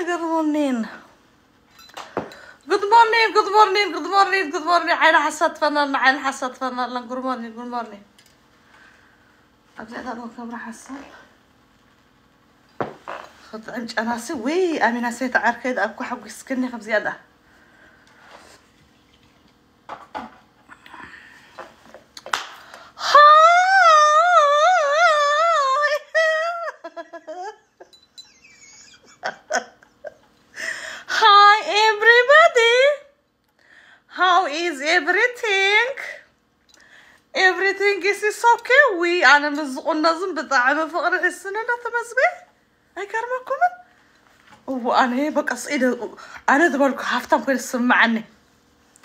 good morning good morning good morning good morning good morning عين حسد فنان عين حسد فنان good morning good morning أبدأ أدور كاميرا حسن خد أنج أنا سوي أمين سيت عركيد أكو حق سكني خبزي أده أنا مزقون نازم بطعم فقر السنة لا تمزبي أي كرمكم وأنا بقى صيد أنا ذبلك هفتم كل سمعني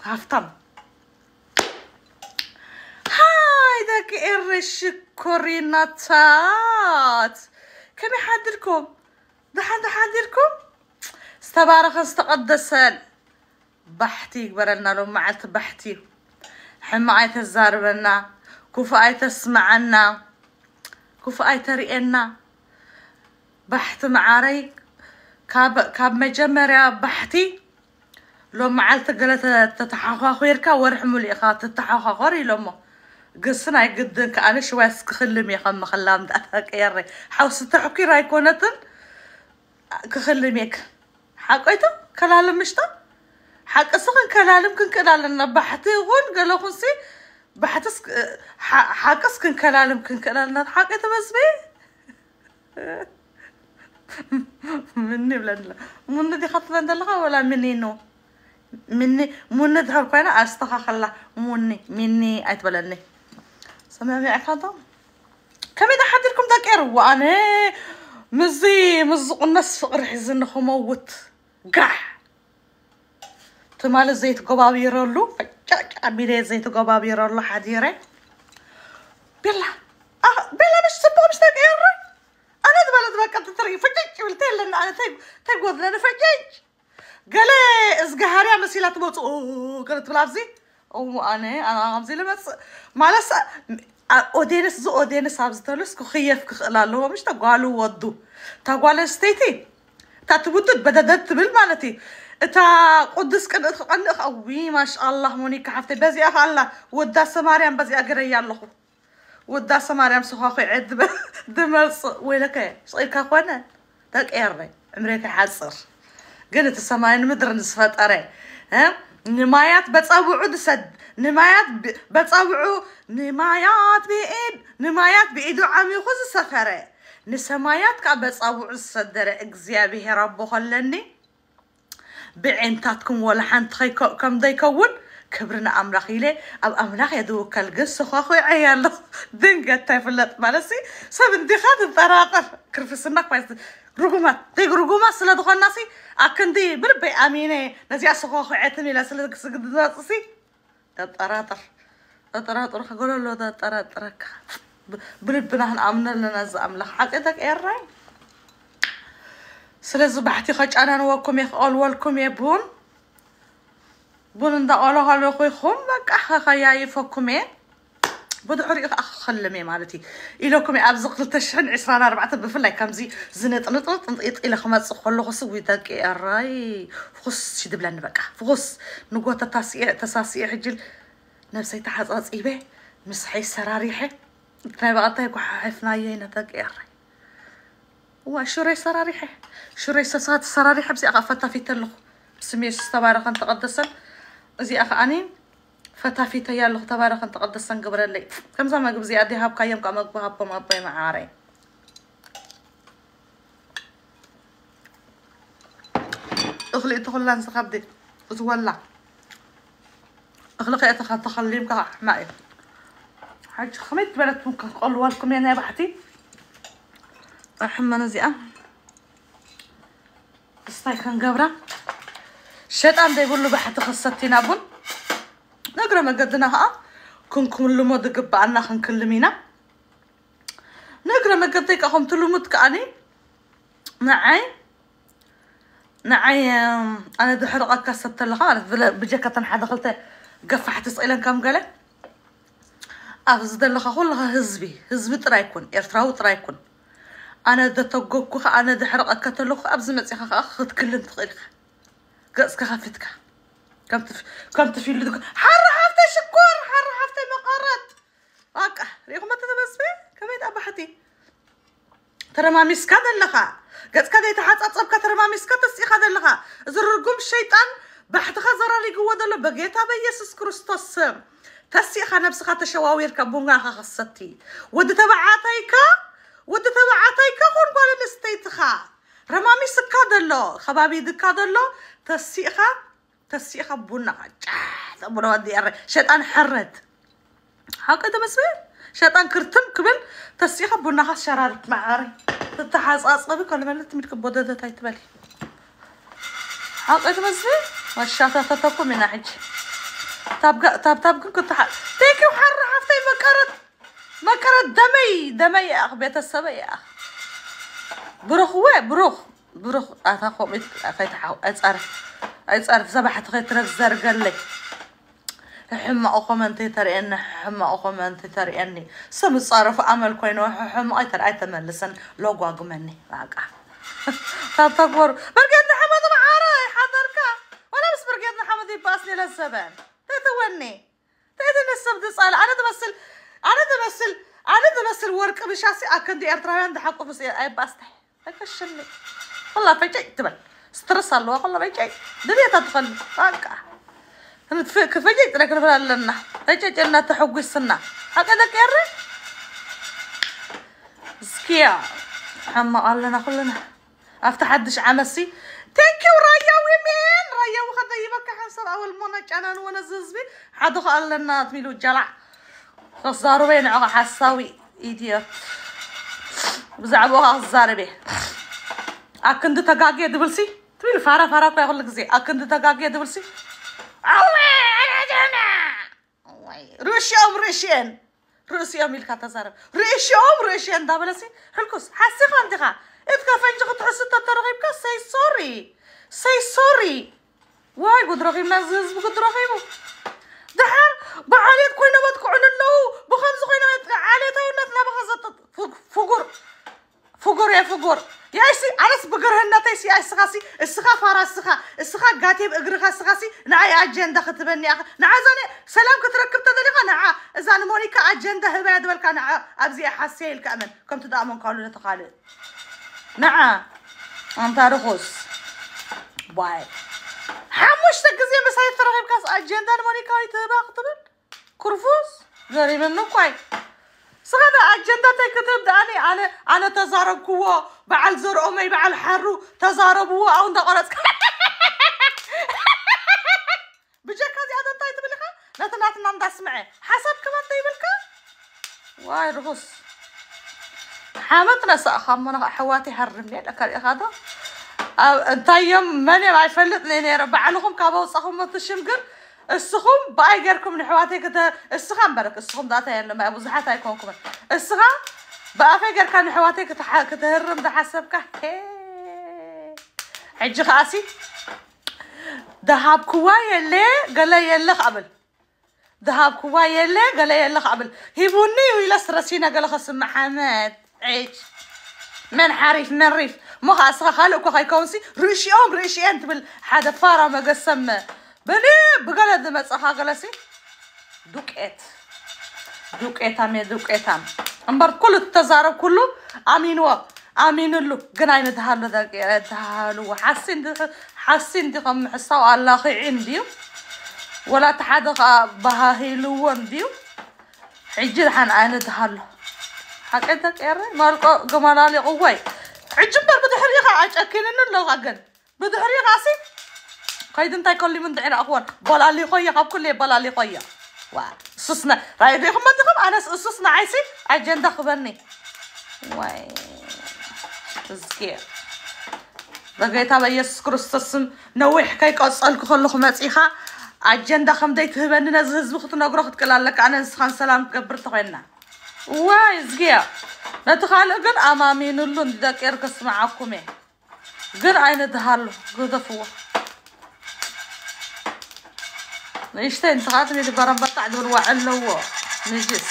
هفتم هاي ذاك إرش كوريناتات كم يحضركم ده حد حضركم استبارخ استقدسن بحتي قبلنا لو معت بحتي حمايه الزاربنا كوفايه تسمعنا كفأي تري إنا بحت معاري كاب كاب مجمرة بحتي لو معلت قلت تتحقق خيرك ورحموا لي خات تتحقق غري لما قصنا جدا كأنا شوي سكخلم يا خم خلام دأتك يري حوس تحكي راي كونتن كخلم حق ايتو كلالم مشتا حق أصلا كلالم كن كلالنا بحثي غون قالوا خنسي بحتس حاكس كن كلام كن كلالنا حاكة تمسبي مني بلا بلندلا من دي خط بلندلا ولا مني نو مني من دهر كنا أستخا خلا مني مني أتبلني سمعني عكادا كم إذا حد لكم ذاك إرو وأنا مزي مز الناس فقر حزن خموت قع تمال زيت قبابي رولو فك عمي زيت وقبابير الله حديره بلا اه بلا مش سبوه مش تقير انا دبل دبل كنت تري فجيج قلتي لنا انا تيق تيق لنا فجيج قال ازقهاري انا يا مسيله تموت اوه قالت بلابزي وانا انا غمزي لمس مالس اودينس زو اودينس ابز تلس كخيف كخلالو مش تقالو ودو تقالو ستيتي تتبوت بددت تبل مالتي تا قدس كن قن اخوي ما شاء الله مونيكا حفتي بزي اخ الله وداس مريم بزي اقري الله وداس مريم سخاخي عد دملص ويلك صيكا خونا تك ايري امريكا حصر قلت السماين مدر نصفت اري ها نمايات بتصوعوا دسد نمايات بتصوعوا نمايات بإيد نمايات بإيدو عمي خز السفره نسمايات كعب صابع الصدر إجزيابه رب خلني بعنتاتكم ولا حنت خيكم ديكون كبرنا أمرخي لي أب أمرخ يدو كل قصة خاخوي عيال دنقة تفلت مالسي سب اندخاد الضراطة كرف السنك بايس رقومة ديك رقومة سلا دخول ناسي أكندي بربي أميني نزيع سخاخوي عتمي لسلا دقسك دناسي الضراطة الضراطة رخ قولوا له ده الضراطة رخ ብልብናህን ኣምነለና ዝኣምላኽ ሓቂተክ ኤራይ ስለዚ ባሕቲ ከጫናንወኩም እየ ክቐልወልኩም እየ ቡን ቡን እንዳቐልኸ ኣለኹ ይኹም በቃ ከኸያይፈኩም እየ بدحري أخلمي مالتي إلكم أبز قلت شحن عشرين أربعة بفلاي كمزي زنت نط نط نط إلى خمس خلو خصوي ذاك الراي فخص شد بلان بقى فخص نقوة تساسية تساسية حجل نفسي تحت أصيبه مسحي سراريحه نايبا أطيق وحافنايين ذاك إيري وشوري صراريحة شوري صاد صراريحة بزي أخا فتا في تلخ بسميش تبارك أنت قدسا زي أخا أني فتا في تيالخ تبارك أنت قدسا قبر اللي كم زمان قبزي أدي هاب كايم كام أقبو هاب ما أبي معاري أخلي تخلان سخبدي زولا أخلقي أتخلي تخليم كا معي هاد الخميط ممكن نقول لكم انا يعني بحطي الحمى نزيئه الصاي كنقبره الشيطان دايبر له بحتي خصتي نابون نقرا ما قدنا ها قدناها لو مود دقب عنا خنكلمينا نقرا ما قديك اخم مود كاني نعي نعي انا دحرقه كاسه تلغار بجاكه كتنحى دخلت قفحت اسئله كم قالك افزدل لها هول لها هزبي هزبي ترايكون ارتراو ترايكون انا ده تقوكو انا ده حرق اكتلوك ابز ما تيخا اخد كل انتخيلك قاسك خافتك كم تف كم تفي اللي دوك حر حافتي شكور حر حافتي مقارد اكا ريخو ما تدبس بي كم يتأبحتي ترى ما ميسكا دلغا قاسك دي تحاتس اطبك ترى ما ميسكا تسيخا دلغا زررقوم الشيطان بحتخا زراري قوة دلو بقيتها بيسس كريستوس خانا نبسخة شواوير كبونغا خصتي ود عطيكا ود عطيكا خون بال نستيتخا رمامي سكا دلو خبابي دكا دلو تسيخة تسيخة بونغا جاه ودي أري شيطان حرد هكذا شيطان كرتم كبل تسيخة بونغا شرارت معاري تتحاس أصابي كل ملت ملك بودة تايت بالي هكذا مسمير والشاطة من عجي طب طب طاب كنت حق تيكي وحر حفتي مكرت مكرت دمي دمي يا أخ بيت يا أخ بروخ وي بروخ بروخ أتاخو بيت أفتحه أتعرف أتعرف سبحة خيت رك زرقلي حما أخو من تيتر إن حما أخو من تيتر إني سم صارف أمل كوين حما أيتر أيتر من لسن لو قاق مني راقع ورو برقيتنا حمد معاري حضرك ولا بس برقيتنا حمد يباس لي ተተወኔ ተተነሰብ ድፃል ኣነ ትመስል ኣነ ትመስል ኣነ ትመስል ወርቂ ብሻሲ ኣብ ክንዲ ኤርትራውያን ተሓቁፍስ ኣይባስታይ ኣይከሽኒ ኩላ ፈጨይ ትበል ስትረስ ኣለዋ ኩላ ፈጨይ ድሌታ ትፈልጥ በቃ ክፈጨይ ጥረ ክንብል ኣለና ፈጨጨና ተሐጒስና ኣቀለቀረ እስኪያ حما قال لنا كلنا افتح حدش عمسي ቴንኪው ራያው የሜን ራያው ከደይ በካ ሓንሰር ኣወል ሞና ጫናን ወነ ዝህዝቢ ሓደ ኸ ኣለና ትሚሉ ጀላዕ ክዛርበይ ንዕኸ ሓሳዊ ኢድዮት ብዛዕባኡ ኸ ክዛርበ ኣክንዲ ተጋጌ ድብልሲ ትብል ፋራ ፋራ እኳ ይኹሉ ግዜ ኣክንዲ ተጋጌ ድብልሲ ርእሽኦም ርእሽኤን ርእሲኦም ኢልካ ተዛረብ ርእሽኦም ርእሽኤን እንዳበለሲ ሕልኩስ ሓሲኻ እንዲኻ اتخافينش غتحس تتر كاس ساي سوري ساي سوري واي قد رغي منازز بقد رغي دحر بعاليت كوينة ما تكون النو بخمس كوينا عاليتها ونتنا بخزت فقر فقر يا فقر يا سي ايسي على بقرهن تيسي اي سخاسي السخا فارا السخا السخا قاتيب اقرغا سخاسي نعي اجندا ختبني اخ نعا زاني سلام كتركب تدليغا نعا زان مونيكا اجندا هبا دبلكا نعا ابزي حسيل كامل كم تدامن قالوا لتقالي نعم أنتار خوز واي حموشتا قزي مسايد ترغيب كاس أجندا ماني كاي تباق تبن كرفوز غريب منو كاي سغدا أجندا تكتب داني أنا أنا تزارب كوا بعل زر أمي بعل حرو تزارب هو أو ندا قرص بجا كازي هذا تايت بلخا نتنات نندا سمعي حسب كمان تيبلكا واي رغص حامطنا سأخمنا حواتي هرمني على يعني كاري هذا آه، انت يوم ماني ما يفلت لين يعني ربع لهم كابو سخم متشمقر السخم باي غيركم من حواتي كذا السخم برك السخم ذاته يعني ما ابو زحاتها يكونكم السخم بقى في غير كان حواتي كذا كذا هرم ده حسبك حج خاسي ذهب كواي اللي قال لي يلا قبل ذهب كواي اللي قال لي يلا قبل هيبوني ويلا سرسينا قال خص محمد عيش من حريف من ريف مها سخالك هاي كونسي ريشي أم ريشي أنت بال حدا فارا ما قسم بني بقال هذا ما صحا غلاسي دوك ات دوكيت دوكيتام يا دوكيتام أمبر كل التزارب كله آمين و آمين له قناي ندهالو ذاك ندهالو حاسين ده حاسين دي قم حسوا الله خيعين ديو ولا تحدق بها هيلو ونديو عجل حن أنا ندهالو حقيقة كير ماركو جمالالي قوي عجم بار بدو حريقة عج أكلنا لو غن بدو حريقة عسي قيدن تاي كل من دعنا أخوان بلالي قوية قب كل بلالي قوية وا سوسنا راي بيهم ما تقوم أنا سوسنا عايسي أجندة خبرني واي تزكير رجيت على يسوع كرستس نوح كيك أسألك خلخ ما تيخا أجندة خمديك هبننا زهزبخت نقرخت كلا لك أنا سخان سلام كبرت غينا وازجيا نتخالقن أمامين اللون ذاك إركس معكم إيه قر عين دهالو قذفوه نيشتين تغاتني دبرم بطع دول وعلوه نجس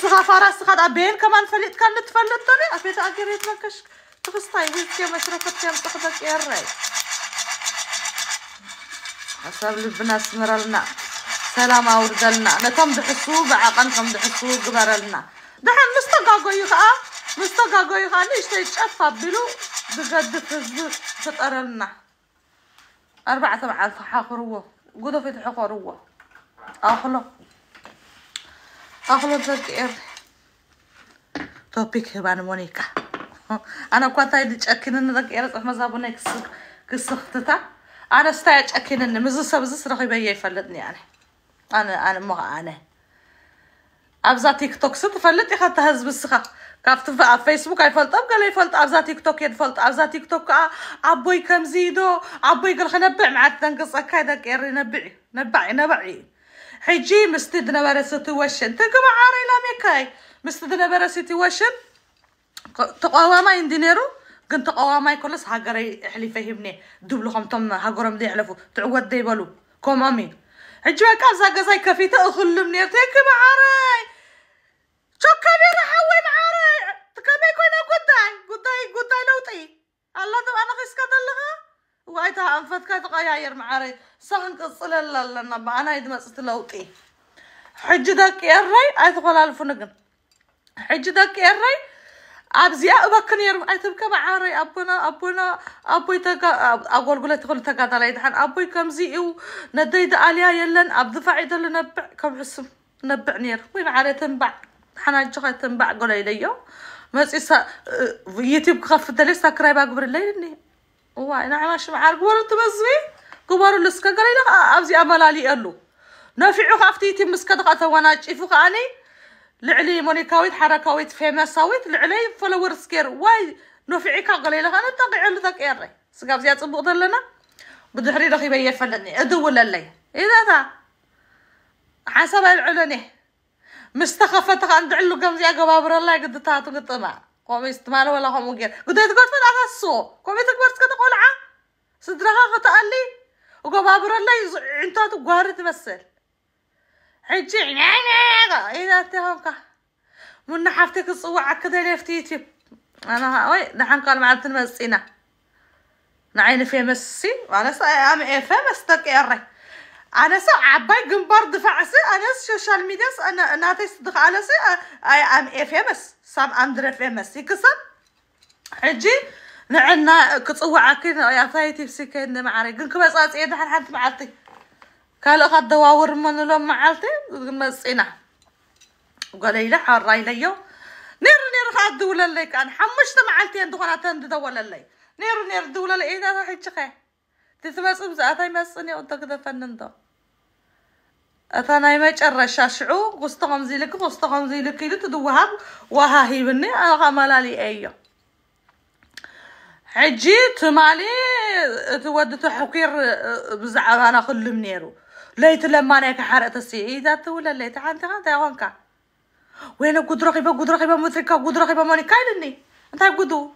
فراس استغاد أبين كمان فليت كان نتفلت طري ابي أجريت يتلكش تفستاي هيك كما مشرفة كيما تخدك يا الرأي حسب لبنا سمرالنا سلام أوردلنا نتم السوق عقن تمدح السوق قبرلنا دحين مستقاقو يخا آه؟ مستقاقو يخا آه؟ ليش تيتشفى بلو بقد فزو تطرلنا أربعة سبعة مع حقروة قدو في حقروة أخلو أخلو تذكر توبيك هبان مونيكا أنا كواتا يدي تشأكينن ذكر صح مزابونيك كسختتا أنا استعج أكينن مزسة مزسة رخي بيا يفلتني يعني انا انا ما انا ابزا تيك توك صد فلت يخط هز السخة كافت في فيسبوك اي يفلط قال يفلط ابزا تيك توك يد يفلط ابزا تيك توك ابوي كم زيدو ابوي قال خلينا خنبع مع تنقص اكاد كير نبعي نبعي نبعي حجي مستدنا نبرة ستوشن تقوم عاري لا ميكاي لاميكاي مستد نبرة ستوشن تقواما يندينيرو كنت تقواما يكلس هاجري حلي فهمني دبلو خمتم هاجرم دي علفو تعود دي بالو كوم امين عجبك أزاق زي كفيته أخلو من يرتيك معاري شو كبير حوي معاري تكمي كوينا قداي قداي قداي لوطي الله دو أنا خيس كدلها وايتها أنفت كتغير معاري سهن قصل لنا بعنا يدمس لوطي يا ري يري أيتغلال فنقن حجدك يا ري أبزيا أبكن يرم أتبكى معاري أبونا أبونا أبوي تك أقول قلت قلت تك على يدحن أبوي كم زيو نديد عليا يلن أبدفع يدل نبع كم حسم نبع نير وين عاري تنبع حنا جوا تنبع قل لي ما إسا يوتيوب خاف دلي سكرايب أقبل لي إني هو أنا عماش معار قبر تبزوي قبر لسك قل لي أبزيا أبلالي ألو نافع خافتي تيم مسكت قاتوا ناجي لعلي مونيكاويت حركاويت فيماساويت لعلي فلور سكير واي نوفعيكا قليلة أنا تقع ذاك إيري سقاف زيادة بوضل لنا بدحري رخي بيا فلني أدول للي إذا ذا حسب العلني مستخفت عند علو قم زيادة قبابر الله قد تاتو قد قطمع قومي استمال ولا هم وقير قد يتقوت من هذا السو قومي تكبر تكت قلعة صدرها لي وقبابر الله انتو تقهر مسل من نحفتك الصوعة كذا لفتيتي أنا وي نحن قال معنا تنمسينا نعين في مسي وأنا سا أم إفا مستك إري أنا سا إيه، عباي دفع سي أنا سوشيال ميديا أنا ناتي صدق أنا سا أي أم إفا إيه، مس سام أندر إفا مسي كسب حجي نعنا كتصوعة كنا يا فايتي بسي بسكين معري قنكم أصلاً إيه نحن حنت معطي قالوا هذا واور من لهم معالتي مسينا وقالي لا حراي ليو نير نير هذا ولا لي كان حمشت معالتي عند خنا تند دو ولا لي نير نير دولا لي اذا إيه، راح تشخي تسمس ام ساعه ما سني او تقدر فنندو اثنا ما يقرش شعو غستهم زي لك غستهم زي لك يلو تدوهاب وها هي بني انا مالالي ايو حجيت مالي تودت حقير آه، بزعب انا خلو منيرو ليت لما نيك حرقت السعيدات ولا ليت عندي عندي وانكا وين قد رغبة قد رغبة مدركة قد رغبة ماني كايلني انت قدو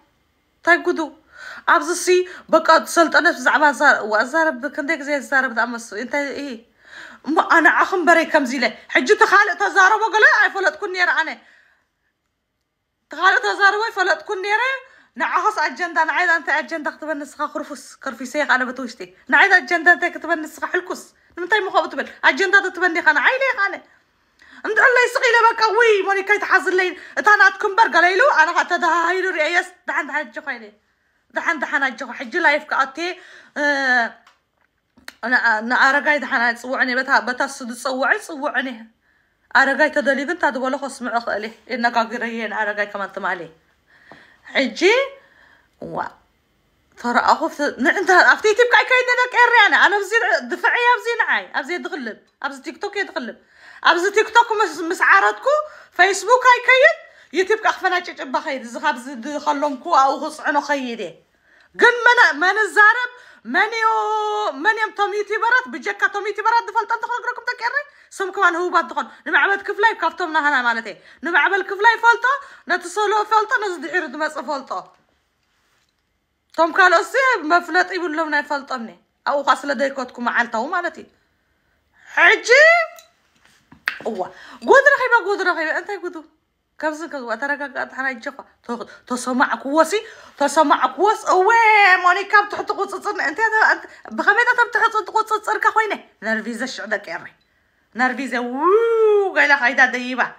انت قدو عبز السي بقى تسلط انا بزعما زار وزار بكندك زي زار بدأمس انت ايه ما انا اخم بري كم زيلة حجو تخالق تزارة وقلا عفلا تكون نير انا تخالق تزارة وفلا تكون نير نعهص أجندة نعيد أنت أجندة كتب النسخة خرفوس كرفي سيخ أنا بتوشتي نعيد أجندة أنت كتب النسخة حلكوس نمتاي مخابط بل اجندا تبندي خانا عيلي خانا عند الله يسقي له بقى وي موني كاي تحصل لين تاناتكم برقا ليلو انا قاعد تدهايلو رياس دحن دحن جو خايني دحن دحن جو حجي لايف كاتي انا انا ارغاي دحن تصوعني بتا بتا صوعي صوعني ارغاي بنت هذا ولا خص مع خالي انك اغريين ارغاي كمان تمالي حجي و ترى اخو نعم انت افتي تبقى كايدنا كيري انا انا بزيد دفع تاعي ابزي تغلب ابز تيك توك يتغلب ابز تيك توك مس فيسبوك هاي كيد يوتيوب كخفنا تشيت با خيد زخ ابز خلونكو او غصعنو خيدي قن من من الزارب من يو من يم توم يوتيوبرات بجكا دفلت دخل كركم تكري سمكم انا هو با دخل نعمل كيف لايف كفتمنا هنا مالتي نعمل كيف لايف فلطه نتصلو فلطه نزد يرد مس فلطه توم سي مفلط يقول لهم نا فلطني او خاص لديكوتكم مع مالتي حجي هو قدر خيبة قدر خيبة أنت قدر كم سنة كذا ترى أنا يجفا تسمع كواسي تسمع كواس أوه ماني كاب تحط قصة صن أنت هذا أنت بخميدة تب تحط قصة صن كخوينه نرفيزة شو ده كيري نرفيزة ووو قال خيدا ديبا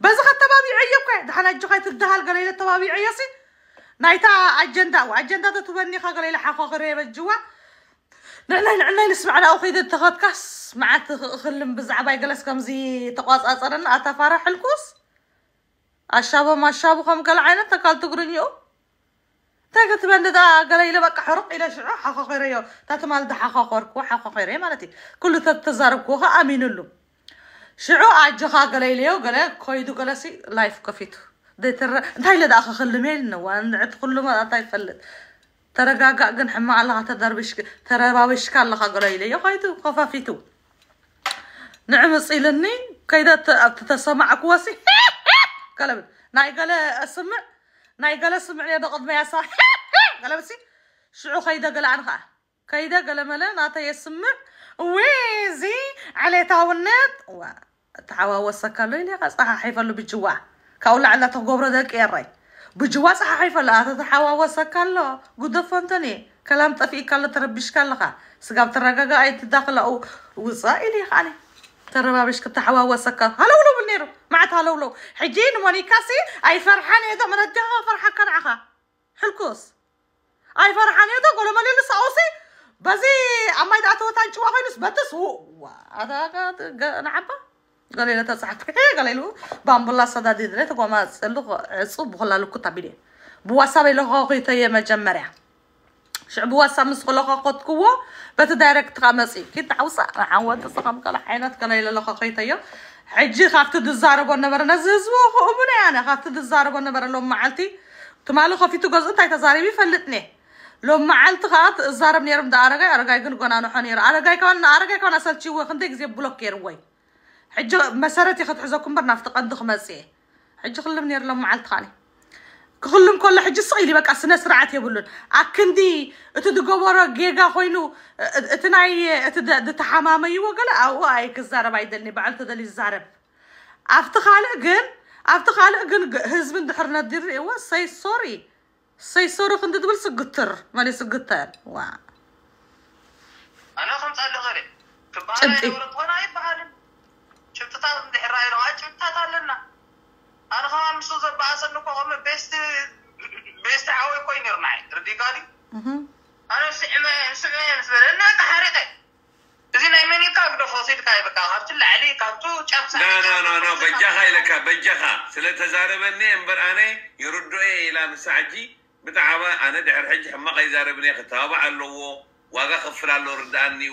بس خد طبيعية بكا ده أنا تدهال قليل طبيعية سي نايتا أجندة وأجندة تبني خا قليل حقا قريب الجوا نعنا نعنا نسمع على اخي ذي اتخذ كاس معت خلم بزعبا يقلس كم زي تقواص أصلاً اتفارح الكوس أشابه ما شابه خم قال عينا تقال تقرنيو تاك تبند دا قال لي بقى حرق الى شعو حقا خيريو تاك مال دا حقا خورك وحقا خيري مالتي كل تتزارب كوها امين اللو شعو اجخا قال لي ليو كويدو قلسي لايف كفيتو ديتر نتايل دا اخا خلمي لنا وان عد ما اتاي فلت ترجع قن حما الله بشك ترى باوش كان لها قليلة يا خايتو فيتو نعم صيلني كيدا تتسمع كواسي قلب ناي قال اسمع ناي قال اسمع يا دقد ما يا قلب سي شعو خيدا قال عنها كيدا قال ملا ناتا يسمع ويزي على تاونات و تعاوى وسكالو لي صح حيفلو بجواه كاولا على تقبر داك يا بجواز حيفا لا تتحوى وسكالا قد فانتني كلام طفي كلا تربيش كلا سقاب ترقاقا اي تداخل او وصائلي خالي تربابش كتحوى وسكا هلو لو بالنيرو معت هلو لو حجين ونيكاسي اي فرحان اذا مردها فرحة كرعها حلكوس اي فرحان اذا قولوا مالي لسعوسي بزي اما اذا اتوتان شوافينوس بتس هو هذا نعبه قالي له تصحك قالي له بامبلا صدادي دلت قوما سلق عصب خلا لك تبيني بواسب له قيت يا مجمرة شعب واسب مسخلا قد كوا بتدارك تقامسي كنت عوسا عود صقم قال حينات قالي له قيت يا عجي خافت الزارب والنبر نززو أمنا أنا خافت الزارب والنبر لهم معلتي تمالو خفيتو جزء تايت زاربي فلتني لو معلت خات الزارب نيرم دا أرجع يقول قنانو حنير أرجع كمان أرجع كمان أصل شيء وخندق زي بلوك كيروي حج مسارتي خد حزاكم برنا في افتقد دخمسي حج خلهم نير لهم معلت خالي كلهم كل حج صايلي بقى سنة سرعت يقولون أكندي تدقوا ورا جيجا خوينو اتناي اتد تحمامي وقلا أو أي كزارة بعيد اللي بعلت ذا اللي زارب أفتخ على جن أفتخ على جن هزم دحرنا دير إيوة سي سوري سي سوري خند دبل سقطر مالي سقطر وا أنا خمسة لغري إيه؟ كبارة يورط وانا يبعلم ጭብጥታት እንድሕራ ኢለዋ ጭብጥታት ኣለና ኣነ ከማ ምስ ዘበኣሰኒ ኮኸመ ቤስቲ ቤስቲ ዓወይ ኮይ ነርና ርዲጋ ድዩ ኣነ ስዕመ ስዕመ ምስ በለና ካሓሪቀ እዚ ናይ መን ኢልካ ግደፎ ሲድካ ይበቃ ካብቲ ላዕሊ ካብቱ ጫፍ በጃኻ ኢለካ በጃኻ ስለተዛረበኒ እምበር ኣነ የርድኦ ኢላ ምሳ ሕጂ ብጣዕባ ኣነ ድሕር ሕጂ ሕማቀ ይዛረብኒ ክተባባዕ ኣለዎ ዋጋ ክፍል ኣሎ ርዳኣኒ እዩ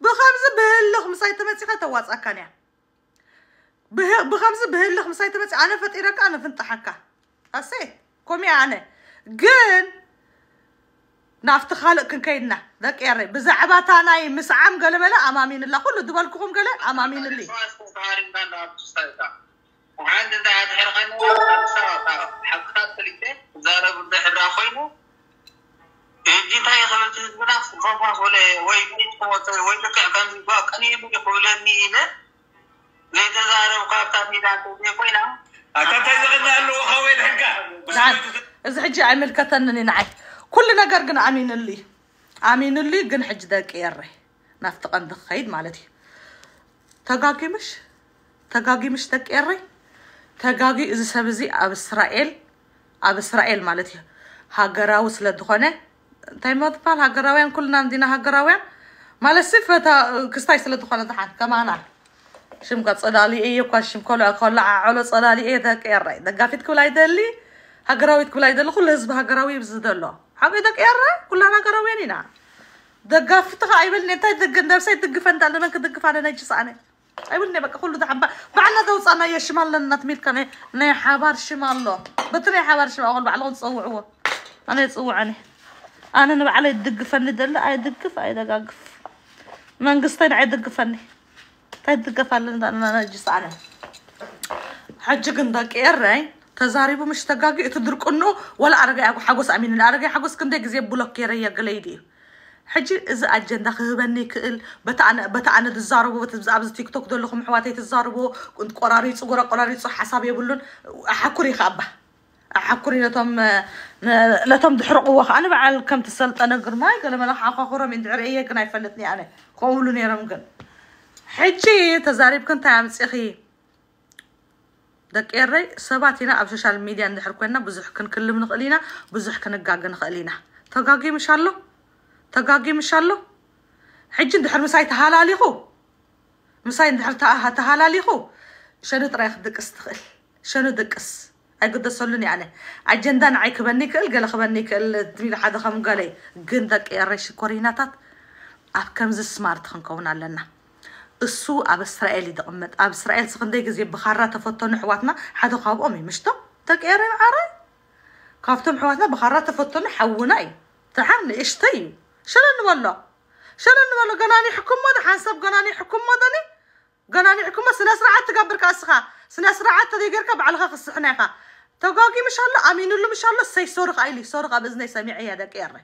بخمسة بهلو خمسة يتماتي خاتا واتس أكانيا بخمسة بهلو خمسة يتماتي أنا فتيرك أنا فنتحكا أسي كومي أنا جن نافت خالق كن كيدنا ذاك إيري بزعبات أنا مسعم قال ملا أمامين الله كله دبالكم قال أمامين اللي وعندنا هاد الحرقان هو حقات اللي زارب البحر يجي تاي خلت بنا فما ولا وي بيت قوت وي بك كان باقني بيقولني إلى ليت زارو قاطعني لا تبي كوينا أنت تزغنا له خوي دحكا نعم إذا حجي عمل كتنني نعي كل نجار جن آمين اللي آمين اللي جن حج ذاك يره نفتق عند خيد مالتي تجاقي مش تجاقي مش ذاك يره تجاقي إذا سبزي أب إسرائيل أب إسرائيل مالتي هاجراوس لدخنه تايمات طيب، بال هجراوين كلنا عندنا هجراوين ما لسيف تا كستاي سلا دخل دحان كمان أنا شم قد صدالي أيه وقاشم كله أقلع على صدالي أيه ذاك اير راي إيرة دقافت كل هيدا اللي هجراوي كل هيدا اللي كل حزب هجراوي ذاك اير راي كلنا هجراويننا دقافت ايبل نتا دق نفسي دق فانت أنا كدق فانا نجس أنا ايبل نبقى كله ذا حبا بعنا ده وصلنا يا شمال لنا تميل كان نه حبار شمال له بتري حبار شمال بعلون صوعوه أنا يصوعني أنا نبع علي دقفني دلة أي دقف أي دقف من قصتين أي دقفني تاي طيب دقف على أنا نجس أنا حجك عندك إيرين تزاري بمش تقاقي تدرك إنه ولا أرجع أقول حجوس أمين الأرجع حجوس كم ده جزيب بلوك يا قليدي حجي إذا أجن دخل بني كل بتعن بتعن تزاربو بتزعب تيك توك دول لهم حواتي تزاربو كنت قراري صورة قراري صح حسابي بقولن حكوري خابه عقري لا تم تحرق وخ أنا بعد كم تسلط أنا قرماي قال ما لح أقرا من دعرية كنا يفلتني أنا قولوني رمقن حجي تزاريب كنت عم أخي دك إيري سبعتينا أبشر شال ميديا عند حركنا بزح كن كل من خلينا بزح كن الجاج نخلينا تقاقي مش الله تقاقي مش الله حجي ندحر مساي تهالالي خو مساي ندحر تهالالي ليخو شنو تريخ دك استغل شنو دقس أجد صلني عليه عجندان عيك بنيك الجل خبنيك التميل حدا خم قالي جندك يرش كوريناتات أب كم زي سمارت خنكونا لنا السو أب إسرائيل ده دقمت أب إسرائيل سخندي جزي بخارة تفطن حواتنا حدا خاب أمي مشتا تك إيرن عري كافتم حواتنا بخارة تفطن حوناي إيش تيم شلون والله شلون والله جناني حكومة حنسب جناني حكومة دني جناني حكومة سنسرعة تقبر كاسخة سنسرعة تذي جركب على خاص إحنا تقاقي مش الله أمين الله مش الله سي سرق عيلي سرق بزني سمعي هذا كيره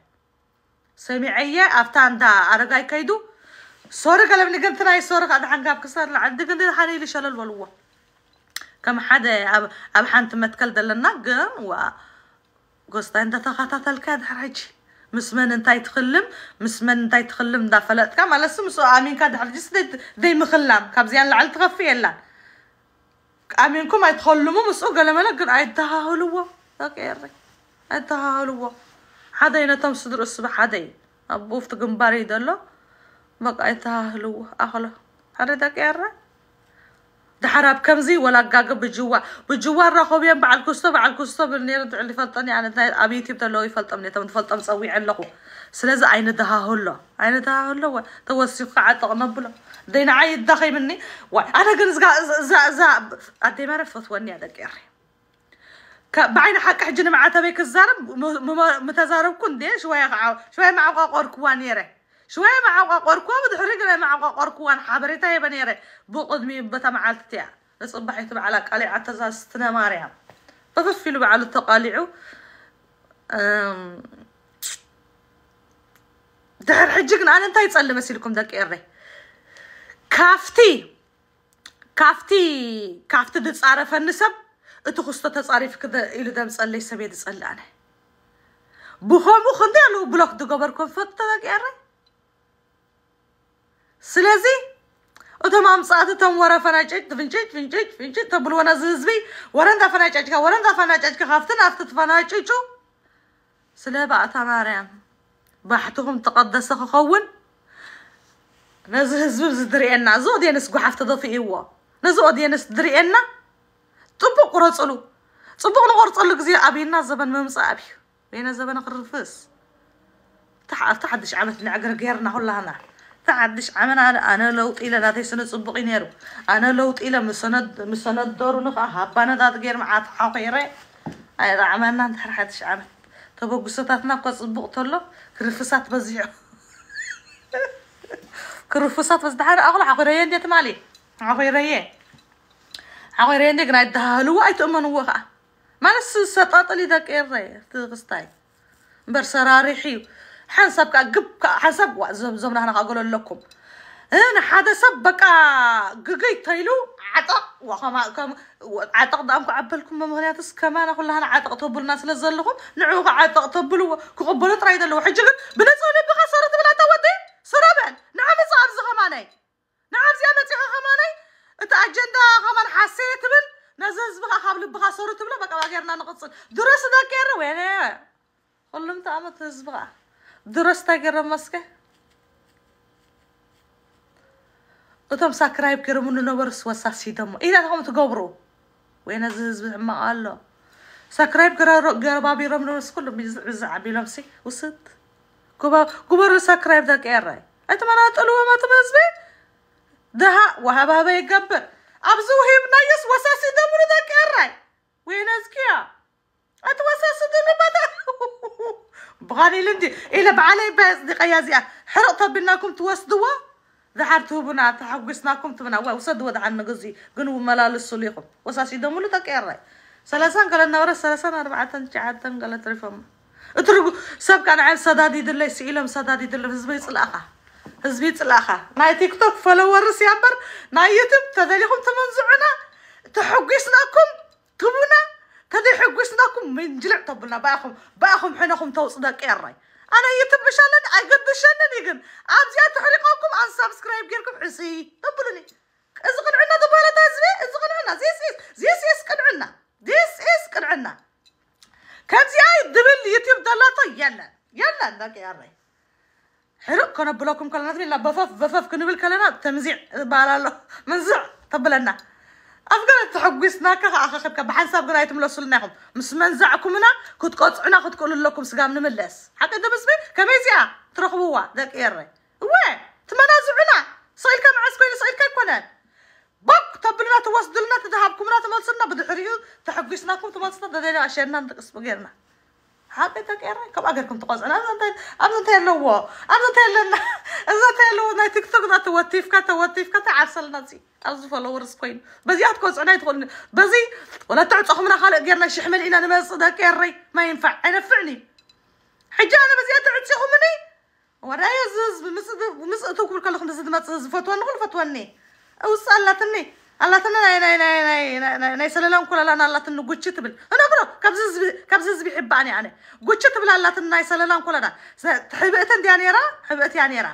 سمعي أفتان دا أرجعي كيدو سرق لما نقدر تراي سرق هذا حنجاب كسر لعندك عندي حالي ليش الله الولوة كم حدا أب أب حنت ما تكل دل دلنا و قصت عند تخطط الكاد حرجي مسمن انت يتخلم مسمن انت يتخلم دا فلت كام على سمسو امين كاد حرجي سد ذي مخلم كابزيان لعل تغفي يلان عمينكم عتخلمو مسؤول قال ما نقدر عدها هلوة تكيري عدها هلوة حدينا تم صدر الصبح حدي أبوف تقم بريد الله ما قعدها هلوة أخلا هري تكيري ده حراب كم زي ولا قاقة بجوا بجوا الرخو بيان بعد الكستو بعد الكستو بالنير اللي فلطني عن الثاني أبي تبدا لو يفلطمني تم تفلطم سوي عن لخو سلازة عين دها هلوة عين دها هلوة توسي قاعد تغنب له دين عيد دخي مني وانا كنز زا زا ادي ما رفض وني هذا القري بعين حق حجنا مع تبيك الزرب متزارب كون دي شوية شوية مع قركوان يره شوية مع قركوان بدحرق مع قركوان حبريتها يا بنيره بقدمي بتمعالتها نصبح يتبع على قليعة تزاستنا ماريا بطفي له على التقاليعو دحر حجك انا انتي تسلم اسيلكم ذاك ايري كافتي كافتي كافتي كافت دتصارف النسب اتخصت تصاريف كده إلو دم صلي سبيد صلي أنا بخومو خندي ألو بلوك غبر كون فتتك ياري سلازي እቶም دفنجج ወረ ፈናጨጭ تبول وانا زيزبي ተብልዎና دا فناجج እንዳፈናጨጭካ دا فناجج كافتن افتت فناجج سلابا ባእታ ماريان باحتهم تقدس ክኸውን نزه نزو زوز درينا زو ديانس قو حفت ضفي إيوا نزو ديانس درينا طبق ورصلو طبق نقرصلو كزي أبينا زبن ممص أبيو بينا زبن قرفس تحدش عملت نعجر جيرنا هلا هنا تعدش عمل أنا أنا لو إلى لا تيسنة صبقي نيرو أنا لو إلى مسند مسند دور نخ هبانا ذات جير معات حقيرة أي عملنا أنت حدش عمل تبغى قصتنا قص صبقت له كرفسات بزيع كرفسات دحر أغلى عقيرين ديت مالي عقيرين عقيرين ديك نايت دهالو أي تؤمن وقع ما نس سقط لي ذاك إيري تغستاي برسراري حيو حنسبك قبك حسب وزم زم أنا أقول لكم أنا حدا سبك جيجي تايلو عطق وخما كم عطق دامك عبلكم مهنياتس كمان أقول لها أنا عطق تبل الناس اللي زلهم نعوق عطق تبل كقبلت رايد اللي وحجلت بنزول بخسارة بلا تودي سربن نعم زاب زغماني نعم زيابتي خماني انت اجندا غمان حسيت من نزز بها خاب لبها صورت من بقى غيرنا نقصل درس كير وين كلهم تعمت زبغا درس تاكر مسكه እቶም ሳክራይብ ክርሙ ንነበሩ ስወሳሲ ደሞ ኢናትኩም ትገብሩ ወይ ነዚ ህዝቢ ሕማቕ ኣሎ ሳክራይብ ገረባቢሮም ንበስ ኩሎም ብዛዕቢሎም لمسي ውስድ ጉበሩ ሰክራይብ ተቀየራይ ኣይተመናጠሉ ህወማት ህዝቢ ድሃ ወሃባህበ ይገብር ኣብዚ ውሂብናዮስ ወሳሲ ደብሩ ተቀየራይ ወይነ ዝኪያ ኣትወሳስድ ንበታ ብኻሊ ልንዲ ኢለ በዓለይ በፅዲቀያ እዚኣ ሕርቕ ተቢልናኩም ትወስድዎ ዝሓድ ትህቡና ተሓጒስናኩም ትብና ዋ ውሰድዎ ድሓን ንግዚ ግን መላልስሉ ኢኹም ወሳሲ ደምሉ ተቀየራይ ሰላሳን ገለ ነበረ ሰላሳን ኣርባዓተን ትሽዓተን ገለ ትሪፎማ اترقوا سب كان عيب صدادي يدل لي سئلهم صداد يدل لهم هزبي صلاحة هزبي صلاحة ناي تيك توك فلورس يعبر ناي يوتيوب تذليكم تمنزعنا تحقسناكم تبونا تذي حقسناكم من جلع تبنا باخم باخم حناكم توصدا كيراي أنا يوتيوب بشالن أقدشن نيجن أبزيا تحرقكم ان سبسكرايب جيركم حسي تبلني إذا قنعنا دبالة تزبي إذا قنعنا زيس زيس زيس إيس قنعنا This is Karana. كمزي اي دبل يوتيوب دلاتو يلا يلا داك يا ري حلو كنا بلوكم كل نظري لا بفاف بفاف كنو بالكلمة تمزيع بالالو منزع طب لنا افقر سناك اخا خبك بحان ساب قرايت ملوصل لناهم مس منزعكم هنا كنت قطعنا خد كل لكم سقام نملس حتى دا بس بي كمزيع تروحوا داك يا ري وي تمنازعنا صايل كان مع سكوين صايل كان كولان بوك توصلنا تذهبكم لا تملسنا بدحريو تحقشناكم تملسنا دادينا عشاننا نتقص بغيرنا حقي تقيرا كم أقركم تقص أنا أبدا تهل أبدا تهل لوا أبدا تهل لنا أبدا تهل لوا نا تيك توك نا توتيفكا توتيفكا تعرسل نازي أرزو فالورس كوين بزي أتقص أنا يدخل بزي ولا تعطس أخمنا خالق غيرنا شحمل إنا نمس دا كيري ما ينفع أنا فعني حجا أنا بزي أتعطس أخمني ورايا زز بمسد بمسد توكل كلهم زد ما تزفتوا نقول فتوني أوصل لتني الله تنا نا نا نا نا نا يسللهم كل لنا الله تنا قتش تبل أنا برا كبزز كبزز بيحبني يعني قتش تبل الله تنا يسللهم كل لنا حبيت عندي يعني را حبيت يعني را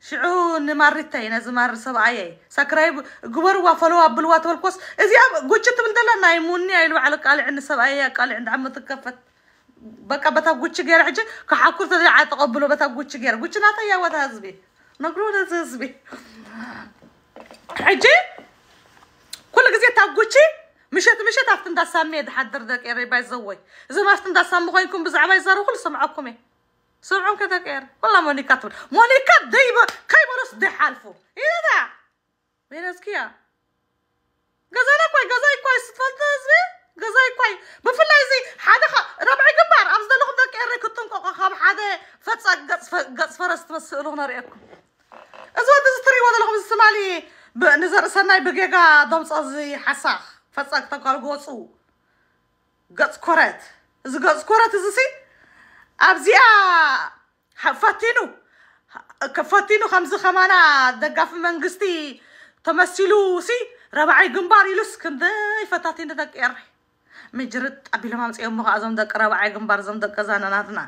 شعون مرتين از مر سبعي سكرايب قبر وفلوا بالوات والقص إذا قتش تبل دلا نايموني أيلو على قال عند سبعي قال عند عمتك كفت በቃ በታጉች ገር ሕጂ ከሓኩር ተደዓ ተቀብሎ በታጉች ገር ጉችናታ ያወታ ህዝቢ ነግሮ ለዚ ህዝቢ ሕጂ ኩሉ ግዜ ታጉቺ ምሸት ምሸት ኣብቲ እንዳሳሚ እየ ዝሓድር ደቂረ ባይዘወይ እዞም ኣብቲ እንዳሳሚ ኮይንኩም ብዛዕባ ይዛረቡ ኩሉ ስምዐኩም እየ سمعون كذا كير والله مونيكا تقول مونيكا دايما كايما نص دي حالفو ايه ده مين اسكيا غزانا كوي غزاي كوي ستفلت زي غزاي كوي بفلاي زي حدا خ... ربعي جبار امس دلهم ذاك اير كنتم كوكا خام حدا فتسا قص قص فرست مسئلون رأيكم ازوا تزتري ولا لهم السمالي ንዘርእሰናይ ብጌጋ ዶምፆ እዚ ሓሳኽ ፈፃቅ ተኳል ጎፁ ገፅ ኮረት እዚ ገፅ ኮረት እዚ ሲ ኣብዚኣ ፈቲኑ ፈቲኑ ከምዚ ከማና ደጋፊ መንግስቲ ተመሲሉ ሲ ረባዓይ ግንባር ኢሉስ ክንደይ ፈታቲኑ ተቀየረ ምጅርጥ ኣቢሎም ኣምፅኦም ከዓ እዞም ደቂ ረባዓይ ግንባር እዞም ደቂ ዛነናትና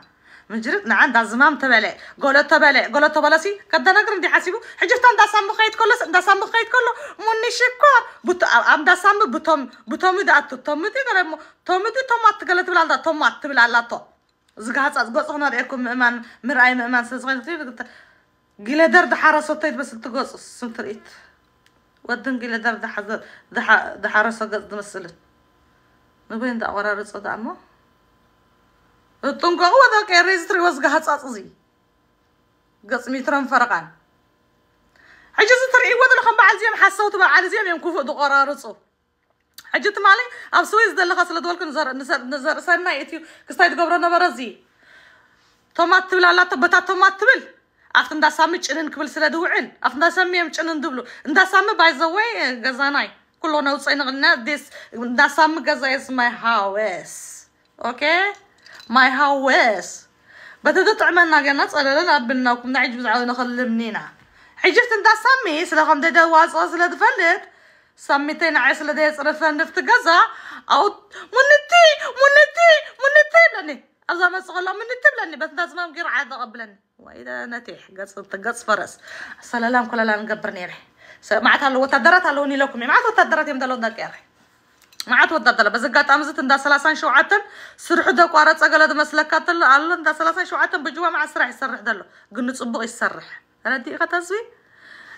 من جرت نعم نعند زمام تبلع قولة تبلع قولة تبلسي قد نقدر ندي حسيبو حجرتان دا سامو خيط كله دا سامو خيط كله مني شكار بط آه، أم دا سامو بطم بتم دا أتو تم دي قال مو تم دي تم أت قال تبلع دا تم أت تبلع لا تو زقعت زقعت هنا رأيكم مأمن مرأي مأمن سزغير تيجي قلت قيل درد حرس وطيت بس تقص سنتريت ودن قيل درد حزر دح دحرس وقص دمسلت نبين دا ورا رصد عمو ጥንቀቁ ወተከ ሬጅስትሪ ወስጋ ሃፃፅ እዚ ገፅ ሚትረን ፈረቃን ሕጂ እዚ ትርእይዎ ዘለኹም በዓል እዚኦም ሓሰውቲ በዓል እዚኦም እዮም ክፉእ ዝቆራርፁ ሕጂ ትማሊ ኣብ ስዊዝ ዘለኻ ስለ ዝበልኩ ንዘርእሰና እቲ ክስታይ ትገብሮ ነበረ እዚ ቶማት ትብል ኣላቶ በታ ቶማት ትብል ኣብቲ እንዳሳሚ ጭንን ክብል ስለ ድውዕል ኣብቲ እንዳሰሚ እዮም ጭንን ድብሉ እንዳሳሚ ባይዘወይ ገዛናይ ኩሎ ነውፅእ ንቕልና እንዳሳሚ ገዛ የስ ማይ ሃወስ ኦኬ ماي هاوس بتدت عملنا جنات على لنا بناكم نعج بزعونا خل منينا حجفت انت سامي دا سلام ددا واسا سلتفلت سميتين عسل دا يصرف نفت جزا او منتي منتي منتي لني الله ما صغلا منتي لني بس لازم امقر عاد قبلني واذا نتيح قص قص فرس سلام كل لا نقبرني معناتها الوتدرات لوني لكم معناتها الوتدرات يمدلو دكيري معت بس قات امزت إن سلاسان شو شوعتن سرح ده قارص غلط مسلكاتل الله إن سلاسان شو شوعتن بجوا مع سرح يسرح دلو قن صبق يسرح قات أزوي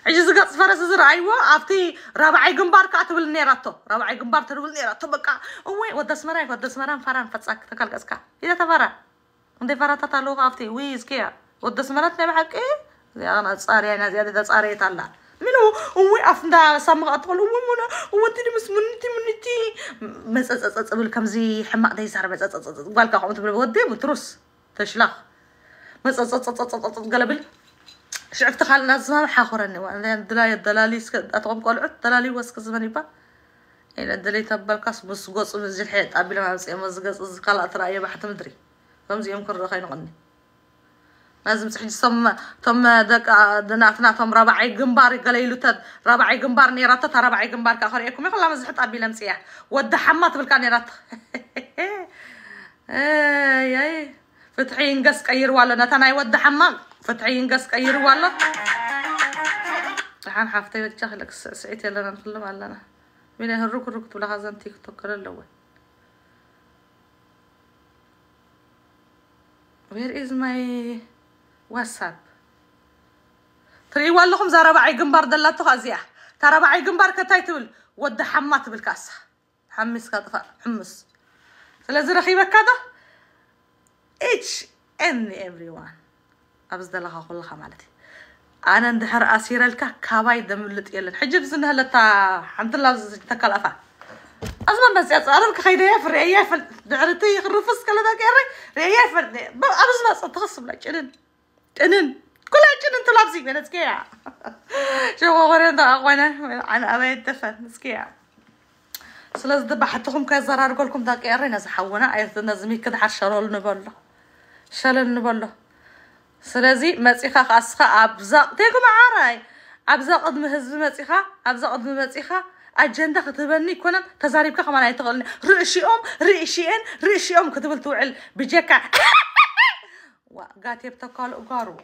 عجز قص فرس زرعيوا عفتي بار جنبار بالنيراتو نيراتو ربعي بار تلو بالنيراتو بقى أوه ودس مراي ودس مران فران فتسك تكال تكلقسكا اذا تفرا عندي فرا تطلو عفتي ويز كيا ودس مرات تنبحك ايه زي انا صار يعني زياده صار يطلع منو ويقف دا سامغ أطول ومنا وانتني مس منتي منتي مزازازاز بل كمزي حماق داي سارة مزازازاز والكا قمت بل ودي مترس تشلخ مزازازازازاز قلبل شعبت خالنا زمان حاخرني وانا دلاي الدلالي أتقوم قلعت دلالي واسك زمان يبقى إلى دليت بالقص بس قص مزيل حيط قبل ما أمسك مزقص قلعت رأيي بحت مدري فمزي يمكن رخي نغني لازم تحج سم تم دك دناتنا ثم ربعي جنبار قليل تد ربعي جنبار نيرات ترى ربعي جنبار كآخر يكمل يكم يخلى مزحت أبي لمسية ود حمات بالكان نيرات أي أي فتحي ينقص كير ولا نتنا يود حمال فتحي ينقص كير ولا الحين حافتي سعيت يلا لنا على علنا من هالروك الرك تبلا هذا تيك توك الأول Where is my واتساب تريوا إيوه لهم زار ربعي جنبار دلاتو غازيا ترى ربعي جنبار كتاي تبل ود حمات بالكاس حمس كطفا حمس فلازم رخيبك كذا اتش ان ايفري وان ابز دلها كل خمالتي انا ندحر اسير الكا كاباي دملت يلا حجب زنها لتا الحمد لله تكلفا اصلا بس يا صار لك خيده يا فريه يا فل دعرتي غرفس كل ذاك يا ري يا فل ابز ما تغصب لك تنن كل كلها جنن تلابسي من سكيع شو ورين ده أخوانا عن أبي الدفن سكيع سلاس دبا حتهم كاي زرار قولكم داك إيرينا زحونا أيضنا زمي كده حشروا لنا بالله شلنا بالله سلازي مسيخة خاصة أبزق تيجو معاراي أبزق قد مهز مسيخة أبزق قد مسيخة أجندة كتبني كنا تزاريبك كمان يتغلني رئيشي أم رئيشي أن رئيشي أم كتبل عل بجكا وقاتي بتقال أقارو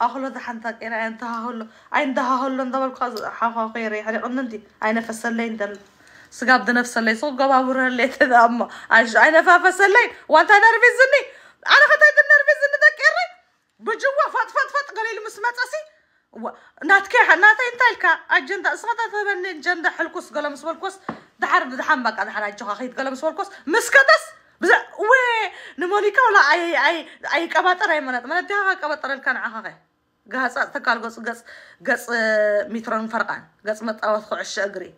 أهلا ده حنتك أنا عندها هلا عندها هلا ندبل قاز حقا غيري هلا أنتي أنا فسلين دل سقاب ده نفس اللي صوت قاب بره اللي تذا أما عش أنا ففسلين وأنت نرفزني أنا خدت نرفزني ده كيري بجوا فات فات فات قليل مسمات أسي و... ناتكيها ناتا انتالكا اجندا اسغدا تبني جندا حلقوس قلم سوالكوس دحر دحمك دحر اجوها خيط قلم سوالكوس مسكتس وي نمونيكا ولا أي أي أي كباتر أي منات منات دها كباتر الكان عهاقه قاس تقال قص قص قص متران فرقان قص متأوت خعش أجري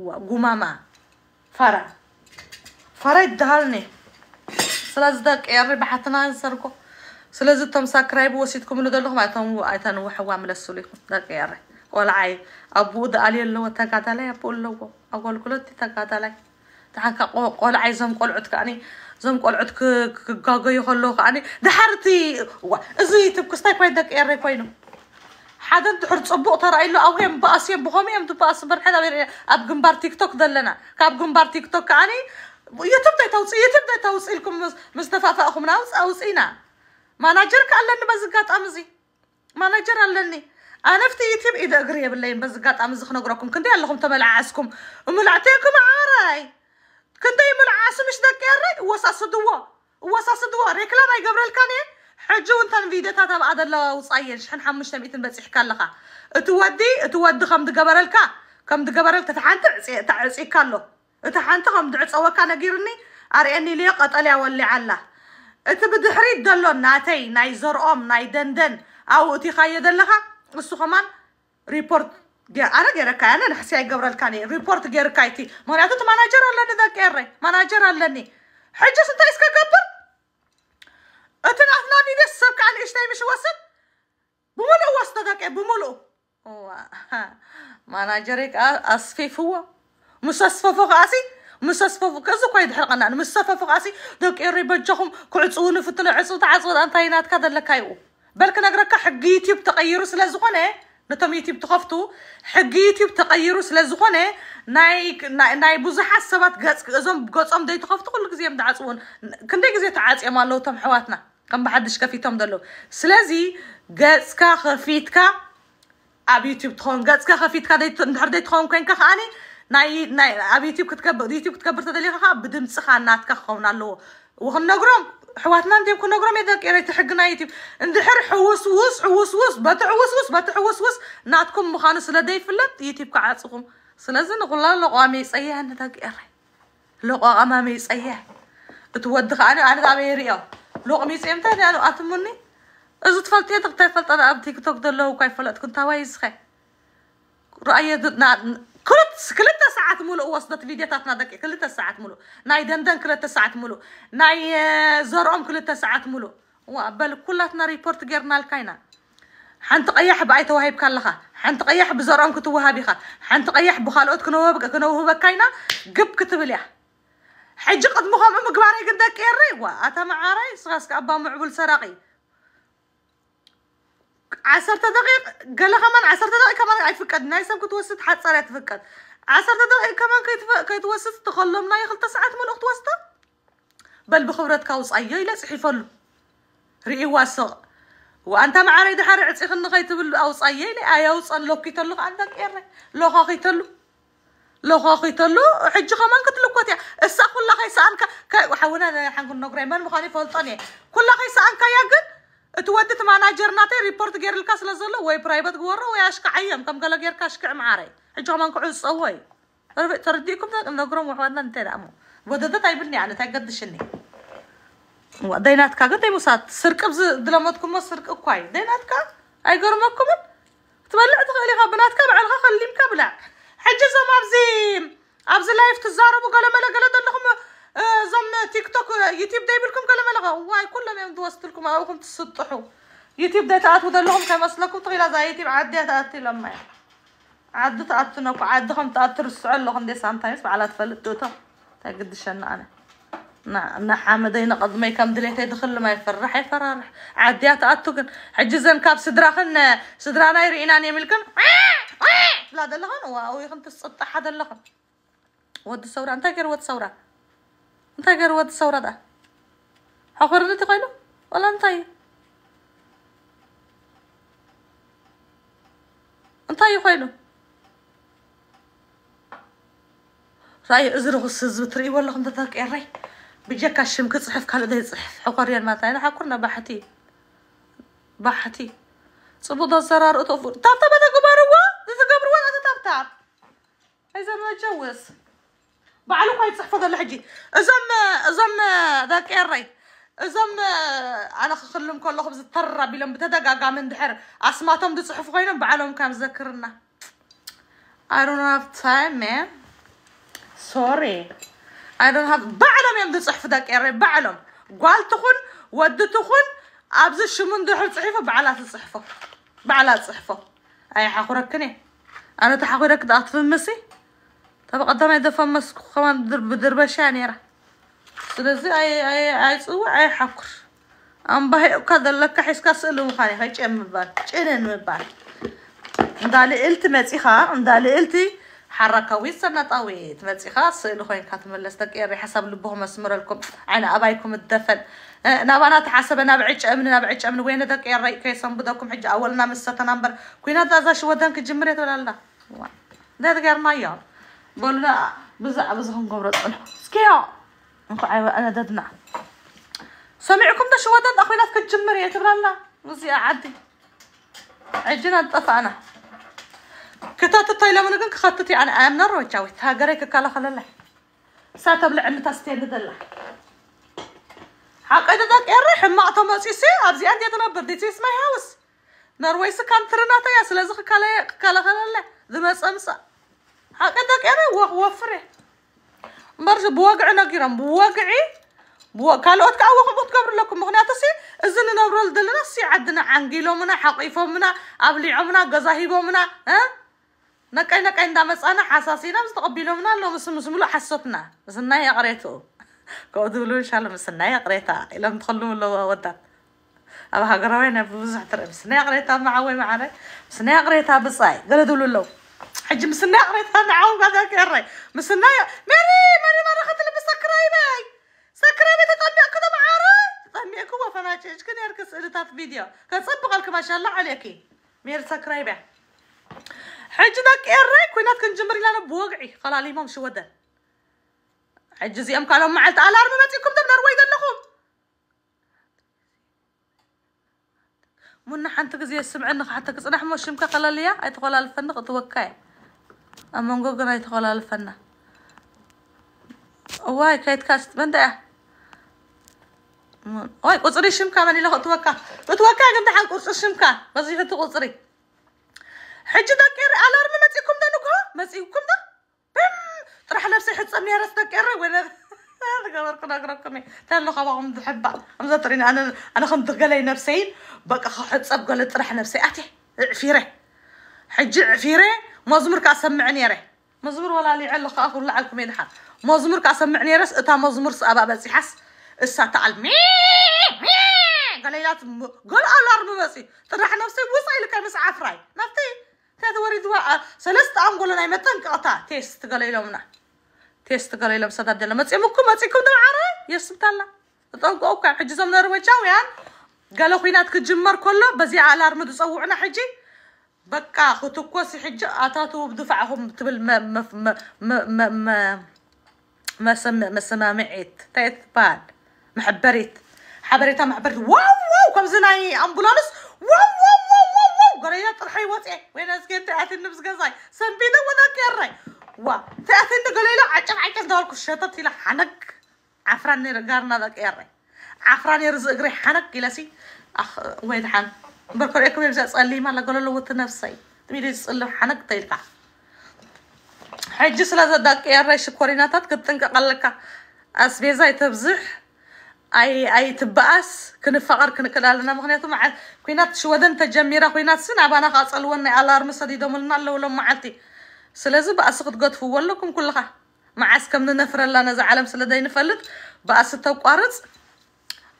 وقمامة فرا فرا يدهالني سلازدك يا ربي حتنا نسرقه ስለዚ እቶም ሳክራይብ ወሲድኩም ኢሉ ዘለኹም ኣይቶም ኣይተን ውሕዋ ምለስሉ ኢኹም ደቂ ቆልዓይ ኣቦኡ ዝኣልየ ኣለዎ ተጋዳላይ ኣቦኡ ኣለዎ ኣጓልጉሎቲ ተጋዳላይ تحكا قول عاي زم قول عدك أني زم قول عدك كجاجو يخلوك أني دحرتي إزاي تبكستاي كوين دك إيري كوينو حدا دحر تصبق ترى إلو أو هم بأس يم بهم يم تبأس برحدا بير أب جنبار تيك توك دلنا كاب جنبار تيك توك أني يتبدأ توص يتبدأ توص لكم مستفافأكم ناوس أوصينا ماناجر كألن بزقات أمزي ما ماناجر ألني أنا في يتيب إذا أقريب اللي بزقات أمزخ نقرأكم كنتي لكم تبلع عسكم وملعتيكم عاراي كندايم العاس مش ذاك الري وساسدوا وساسدوا ريكلا باي جبريل كاني حجو انتن فيديو تاتب ادلا وصاين شحن حمش تميتن بصح كالخا اتودي اتودي خم دغبرلكا كم دغبرل تتحنت تعصي كالو اتحنت خم دعصوكا نغيرني اريني لي قطليا ولي علا እቲ ብድሕሪት ዘሎ ናተይ ናይ ዘርኦም ናይ ደንደን ኣብኡ እቲኻዮ ዘለኻ ንስኹማን ሪፖርት أنا جرك أنا نحسي جبر الكاني ريبورت ما أيتي مراتو ماناجر الله ذاك إيري ماناجر الله ني حجة أنت إسك جبر أتنافنا ني دس سبك عن إشتاي مش وسط بملو وسط ذاك بملو ماناجرك أصفيف هو مسصفف غاسي مسصفف كذا كويد أصفى فوق عسي ذاك إيري بجهم كل تصون في عصوت عصوت أنت هينات كذا لكايو بل كنا حق يوتيوب تغيروا سلا زغنه نتم يوتيوب تخفتو حق يوتيوب تغيروا سلازخونه نايك ناي بوزح حسابات غاز غازم غازم داي تخفتو كل غزي مدعصون كن داي غزي تعاصي مالو تم حواتنا كم بحدش كفيتهم دلو سلازي غازكا خفيتكا اب يوتيوب تخون غازكا خفيتكا داي نهار داي تخون كان كخاني ناي ناي اب يوتيوب كتكبر يوتيوب كتكبر تدلي خا بدم صخا ناتكا خونالو وخنغرم حواتنا نديم كنا قرام يدك يا ريت حقنا يتيب اندحر حوس وس حوس وس بات حوس وس بات حوس وس ناتكم مخانو داي فلت يتيب كعاصكم سلازن نقول لقوا ميس أيه ندك إري لقوا أما ميس أيه تودخ أنا أنا دعم يريا لقوا ميس إمتى أنا أتمني إذا تفلت يدك تفلت أنا أبتيك توك دلو كاي فلت كنت هواي خي رأيي كلت كلت ساعات ملو وصلت فيديوهاتنا دك كلت ساعات ملو ناي دندن كلت ساعات ملو ناي زرعم كلت ساعات ملو وقبل كلتنا ريبورت جرنا الكاينة حنت قيح بعيت وهاي بكلها حنت قيح بزرعم كتبوها بيخا حنت قيح بخالوت كنوا بك كنوا هو بكاينة جب كتب ليها حج قد مخام أمك باري قندك إيري وأتا معاري سغسك أبا معبول سرقي ዓሰርተ ደቂቕ ገለ ከማን ዓሰርተ ደቂቕ ከማን ኣይፍቀድ ናይ ሰብ ክትወስድ ሓፀር ኣይትፍቀድ ዓሰርተ ደቂቕ ከማን ከይትወስድ ተኸሎም ናይ ክልተ ሰዓት መልእኽቲ ወስደ በል ብክብረትካ ውፃዮ ኢለ ፅሒፈሉ رئي واسع وأنت مع ريد حرع تخن خيتبل أو صيّيني أيو أن لو كيتلو عندك إيرة لو خاخيتلو لو خاخيتلو حج خمان كتلو كتيا الساق كل خيسان ك ك وحونا حنقول نقرأ من مخالف فلطانية كل خيسان كياجن توادت معنا جرناتي ريبورت غير الكاس لزلو وي برايفت غورو وي اشك عيم كم قال غير كاشك معاري حجو ما نقعو صوي ترديكم نقرم وحنا نتلامو وددت ايبلني على تاقدشني ديناتك قدي مسات سرق بز دلمتكم ما سرق كواي ديناتك اي غرمكم تبلع تخلي بناتك بعلها خليم كبلع حجزهم ابزيم ابز لايف تزاربوا قال ما لا لقلت لهم آه، زعما تيك توك يتي بدا يبلكم كلام لغا واي كل ما مدوست لكم راكم تسطحوا يوتيوب بدا تعات ودا لهم كما سلكم طغيلا زايتي بعدي تعات لما عاد تعات نوك عاد خم تعات السؤال لهم دي سانتايمز على تفلت دوتا تقدش انا انا نا نا حامد هنا قد ما يكمل دليت يدخل ما يفرح يفرح عاديات كن حجزن كاب سدراخن سدرانا يرينا يملكن لا دلغن واو يخن تسطح هذا اللغن ود صوره انت كير ود صوره እንታይ ገርወዲ ሰውራ ዳ ሓኮርኒ እቲ ኮይኑ ወላ እንታይ እዩ እንታይ እዩ ኮይኑ رأي أزرق السزب بتري ولا خمدة ذاك إيري بيجاك الشم كتصحف كلا ده يصحف حقاريا ما تاين حقرنا بحتي بحتي صبود الزرار أتوفر تاب تاب هذا قباروا هذا قبروا هذا تاب تاب هذا ما جوز ባዕሉ ኳ ይፅሕፈ ዘሎ ሕጂ እዞም እዞም ደቀረይ እዞም ኣነ ክክልም ከለኹም ዝተራ ቢሎም ብተደጋጋሚ እንድሕር ኣስማቶም ዝፅሕፉ ኮይኖም ባዕሎም ከም ዝዘክርና I don't have time, man. Sorry. I don't have ባዕሎም እዮም ዝፅሕፉ ደቀረይ ባዕሎም ጓል ትኹን ወዲ ትኹን ኣብዚ ሽሙ እንድሕር ፅሒፎ ባዕላ ትፅሕፎ ባዕላ ትፅሕፎ ኣይ ሓኩረክን እየ ኣነ ተሓኩረክ ዳኣትፍምሲ قدامي دفن مسك خمان درب شاني راه سلزي أي أي أي سو أي حقر أم بهي وكذا لك حس كسل وخاني هاي كم مبار كين مبار ندالي قلت إلت متيخا ندالي إلتي حركة ويسنا طويت متيخا سلو خين كات ملستك إيري حسب لبهم مسمر لكم أنا أبايكم الدفن أه، انا نابانا تحسب أنا بعيش أمن أنا بعيش أمن وين ذاك إيري كيسن بدكم حج أولنا مسه نمبر كوين هذا شو ودنك جمريت ولا لا ده غير ما يار بولا بزع بزخن قمر طلع سكيا نقول أنا دادنا سمعكم ده شو ودن أخوي ناس كتجمر يا تبرنا وزي عادي عجنا طفعنا كتات الطايلة من قنك خطتي انا آمنا روجا وتهاجرك كلا خلله ساعة بلع متستين حق اذا ذاك إيرح ما أتوم سيسي أبزي أنت أنا تيس ماي هاوس نرويس كان ترناتا يا سلازخ كلا كلا خلله ذمس أمسك هكذاك أنا وفره برجع بوقع نقرم بوقعي وكالوت كأو خبط قبر لكم مغناطسي إذن نبرل دلنا سي عدنا عنقيلو منا حقيفو منا ابلي عمنا قزاهيبو منا ها نكاي نكاي ندامصانا حساسينا مستقبلو منا لو مس مسمسملو حسوتنا زنا يا قريتو كو دبلو إن شاء الله مسنا يا قريتا إلا متخلو لو ودا أبا هاجروين بزح ترى مسنا يا قريتا معوي معنا مسنا يا قريتا بصاي قلدو لو حج مسنا قريتها نعاود بعدا كيري مسنا ماري ماري ماري غتلبس سكري باي سكري باي تطبي هكذا معاري تطبي هكا فما تشيش كان يركز ريطات فيديو كنصبغ لك ما شاء الله عليكي مير سكري باي حج داك يري كوينات كنجمري لنا بوقعي خلا لي مامش ودا عجزي امك على معلت الارم ماتيكم دبنا رويدا نخوم منا حنتقز يا سمعنا حنتقز انا حموش مكا قلا ليا ادخل الفندق توكاي أما نقول قناة taqolala الفنة واي كايت كاست من ده واي قصري شمكة من له توكا توكا عند حال قصر شمكة بس يفت قصري حج دا كير الارم مسيكم دا نكها مسيكم دا بم طرح نفسي حد صمي راسنا كير وين هذا قرار كنا قرار كمي تان لو خبا قم تحبا أنا أنا خم قلي نفسي بقى حد صب قلت طرح نفسي أتي عفيره حجي عفيري مزمر كاسمعني ري مزمر ولا لي علق اخر لعلكم ينحر مزمر كاسمعني رس اتا مزمر سابا بس حس اسا تعال مي مي قال ليلات قال الارم بس ترح نفسي وصاي لك مس فراي نفتي تاد وريد وا سلست ام قول انا متن قطع تيست قال لهم تيست قال لهم صدد لما تسمكم ما تسمكم دعاره يسبتالله تطنقوا كان حجزم يعني قالوا خينات كتجمر كله بزي على الارم تصوعنا حجي بقى خطوكو سي حجة عطاتو بدفعهم تبل ما ما ما ما ما سم ما سما معيت تيت بال محبريت حبريتها محبريت واو واو كم زناي امبولانس واو واو واو واو واو قريه طرحي وطي وين اسكن تاعت النفس قزاي سنبينا وانا كيري وا تاعت اند قليلا عجب عجب دارك الشيطان تيلا حنك عفراني رقارنا ذاك يري عفراني رزق ري حنك كيلاسي اخ وين حنك بركور إكو يرجع صلي ما لا قالوا له وط نفسي تميري صلي حنك تيلقى حج سلا زدك يا ريش كوريناتات كتنك قلك أسبيزا يتبزح أي أي تبأس كن فقر كن كلا لنا مغنيتهم مع كوينات شو ودن تجميرة كوينات سنع بنا خاص ألوني على رمسة دي لو لولا معتي سلازي بأس قد قد فولكم كلها مع اسكم نفر لنا زعلم سلا دي نفلت بأس التوقارز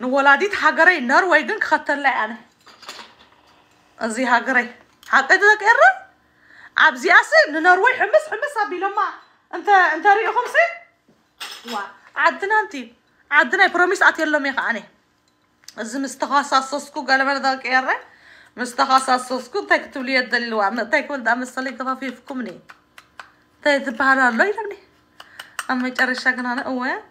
نولاديت حجري نار ويجن خطر لي أنا ازي هاغري حقيت لك ارا ابزي اسي نروي حمص حمص ابي لما انت انت ريق خمسي وا عدنا انت عدنا بروميس اتي لهم يا خاني ازي مستخصصكو قال ما ذاك ارا مستخصصكو انت كتب لي الدليل وا انت كل دام صلي كفافيفكمني تذبح على الله يرمني اما يقرشا كنانه اوه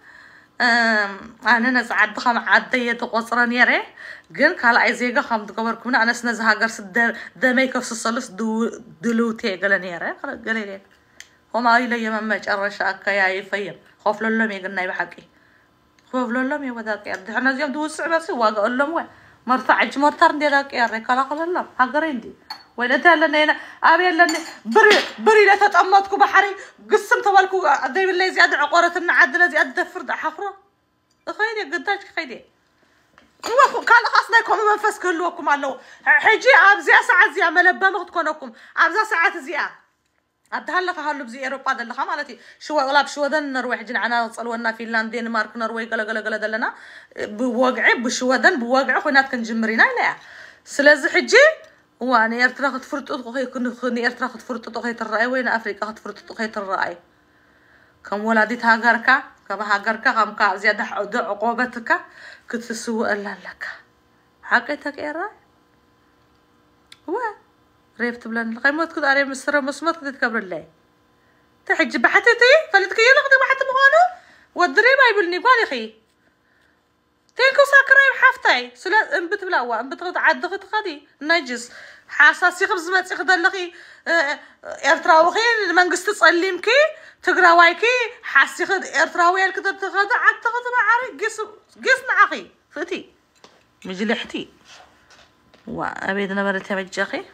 ananas cadqam cadayada qosran yare gan kala ayzeega qamd gobar kuna anas nas hagars damay ka sasalus du dulute galan yare qala galayay homa ila yama ma jarasha akayay fayam qof lollam ignay baxaqi qof lollam iyo wadaaqi adxna ziyam du sicbasi waaga lollam wa marta aj martar ndeedaqi yare kala qalallam hagarendi ويلتها لنا هنا أبي لنا بري بري لا تتأمتكو بحري قسم تبالكو دايما لا زياد عقارة إن عدنا زياد دفر حفرة خيدي قداش خيدي نوخو كان خاص نايكم منفس كلوكم علو حجي أبزيا ساعة زيا ملبة مغتكونكم أبزيا ساعة زيا أدهلك هالو بزي أوروبا دلها مالتي شو ولا بشو ذن نروح جنعنا صلونا فنلند دنمارك نروي قلا قلا قلا دلنا بوقع بشو ذن بوقع هناك كنجمرينا لا سلاز حجي وانا يرتراخت فرطت وهي كن خني يرتراخت فرطت وهي الرأي وين أفريقيا خت فرطت وهي الرأي كم ولادي هاجرك كم هاجرك كم كا زيادة عود عقوبتك كنت سوء إلا لك حقيتك إيه رأي هو ريبت بلن قيمة تكون أري مسرة مسمط كنت كبر لي تحج بحتتي فلتك يلا خدي بحت مغانو والدري ما يبلني بالي خي كنكو ساكراي حافتاي سلا انبت بلاوا انبت غد عاد غد غادي نجس حاساسي خبز ما تيخد لغي ارتراوخي المنقست تسليم كي تقراواي كي حاسي خد ارتراوي الكدر تغد عاد تغد ما عارق قس قس معاخي فتي مجلحتي وا ابيد انا مرتي مجاخي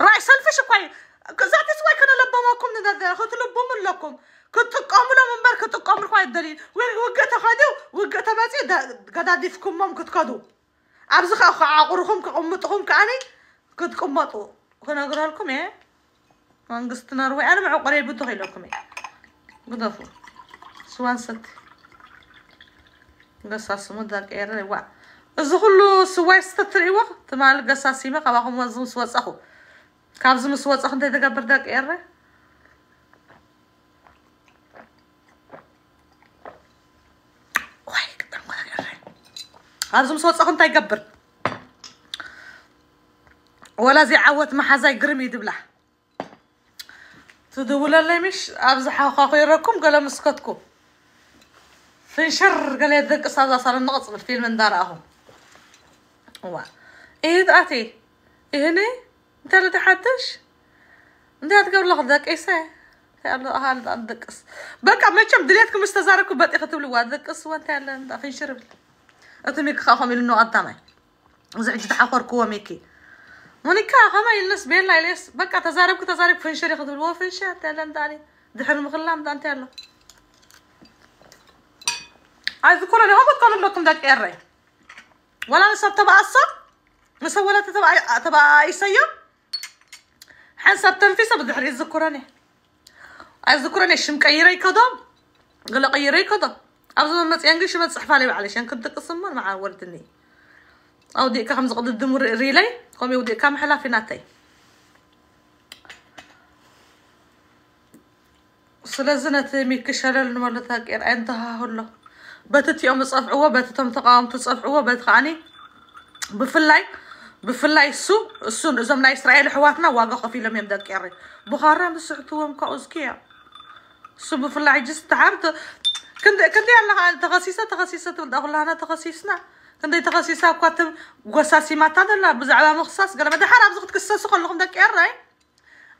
راي سلفش كوي كزاتي سواي كان لبموكم ندر خوت لبوم لكم ክትጥቀምሎ እምበር ክትጥቀምልኩ ኣይደልይን ውገ ተኸዲው ውገ ተመፂኡ ገዳዲፍኩሞም ክትከዱ ኣብዚ ከዓ ክዓቑርኩም ክቕምጥኩም ከዓኒ ክትቅመጡ ክነግረልኩም እየ መንግስቲ ኖርዌይ ኣነ ምዕቁር የብድኽ ኢለኩም እየ ግደፉ ስዋንሰቲ ገሳስሙ ዳቀረ ይዋ እዚ ኩሉ ስዋይ ስተ ትርእይዎ ትማሊ ገሳሲመ ካባኹም ምስ ወፀኹ ካብዚ ምስ ወፀኹ እንታይ ተገብር ዳቀረ ኣብዚ ምስ ወፅኹ እንታይ ይገብር ወላዚ ዓወት መሓዛይ ግርም እዩ ድብላ ትድውለለይ ምሽ ኣብዚ ሓውካኹ ይረኩም ገለ ምስከትኩ ፍንሽር ገለ ደቂስ ኣብዛ ሳለ ንቕፅብል ፊልም እንዳረኣኹ እዋ እህት ኣቴ እህኒ እንታይ ለተሓድሽ እንታይ ኣትገብር ለኹ ደቂሰ ደቅስ በቃ መቸም ድሌት ክምስ ተዛረብኩ በጢ ክትብልዋ ደቅስ ወ እንታይ ኣለ ፍንሽር ይብል أتميك خاخم إنه أدمي وزعج تحقر كوا ميكي ونكا خما يلس بين لا يلس بقى تزارب فين شري ياخذ الوا فين شات تعلن داري دحر المغلام دان تعلن عايز كل اللي هو قالوا لكم ذاك اري ولا نسب تبع الصب مسولة تبع تبع يسيم حنسب تنفيسه بدحر يذكرني عايز ذكرني شم قيري كضم قال قيري كضم أبزم مت ما تصحف صحفالي بعلي شان كنت قسم مع وردني أو ديك خمس قد الدم ريلي قومي وديك كام حلا في ناتي سلازنة تمي كشلل مالتها كير أنتها هلا باتت يوم تصفعوا باتتهم تقاوم تصفعوا بات خاني بفلاي بفلاي سو سو زم لا إسرائيل حواتنا واقع خفي لم يبدأ كيري بخارة مسحتوهم كأوزكيا سو بفلاي جست تعبت كند كندير لها تخصيصة تخصيصة تدخل لها تخصيصنا كندير تخصيصة كاتب قصاصي ما تدل بزعما مخصص قال ما ده حرام زغت قصص كلهم داك إير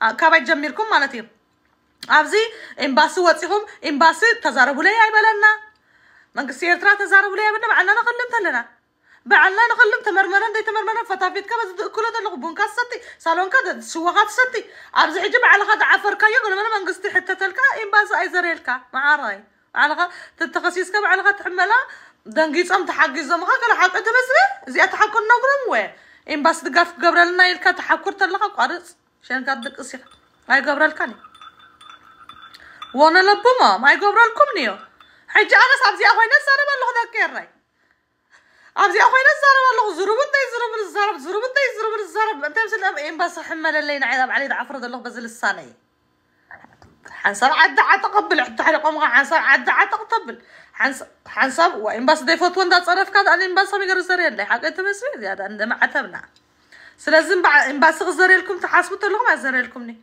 آه، كابا يجميركم مالتي أبزي إمباسي واتسيهم إمباسي تزاربوا لي أي بلنا منقص إيرترا تزاربوا لي بلنا بعنا نغلمت لنا بعنا نغلم تمرمرن دي تمرمرن فتافيت كما كل هذا لغبون كاستي صالون كذا سوغات ستي أبزي حجب على غد عفر كا يقول أنا منقصتي حتى تلك إمباسي أي مع راي علاقه تتخصيص كم علاقه خا تحملا دنجيز أم تحجز ما كلا حق أنت بس زي أتحكر نقرم وين إن بس دقف قبل لنا يلك تحكر تلقى قارس شن قدك أصيح هاي قبل كاني وانا لبما ما هاي قبل لكم نيو حج أنا سابزي أخوي ناس أنا بلغ ذاك الرأي أبزي أخوي ناس أنا بلغ زروب أنت زروب الزرب زروب أنت زروب الزرب أنت مثل إن بس حمل اللي نعيد عليه عفرض الله بزل الصانية حنصر عدا عتقبل التحرق أمغا حنصر عدا عتقبل حنصر وإن بس ديفوت وندا تصرف كاد أنا إن بس هم يقروا زرير لي حق أنت مسؤول يا ده عندما عتبنا سلازم بعد إن بس غزر لكم تحاسبوا تلهم عزر لكم ني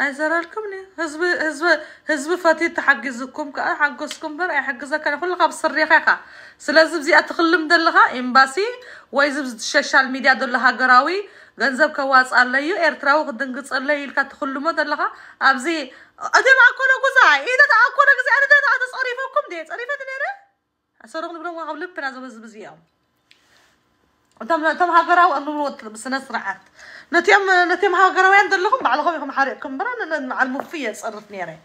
عزرير لكم ني هزب هزب هزب فاتي تحجزكم كأ حجزكم بر أي حجزك أنا كل غاب صريخة خا سلازم زي أتخلم دلها إن بسي ويزب السوشيال ميديا دلها قراوي غنزب كواص الله يو إرتراو خدنجز الله يلك تخلو مدر لها أبزي أدي معكونا جزاء إذا تعكونا جزاء أنا ده هذا صريفكم ديت صريفة دنيرة أسرق نبرم وعمل بنا زم زم زيام وتم تم هاجروا أنو روت بس نسرعت نتيم نتيم هاجروا عند لهم بعلقهم يهم حريقكم برا أنا مع المفية صرف نيرة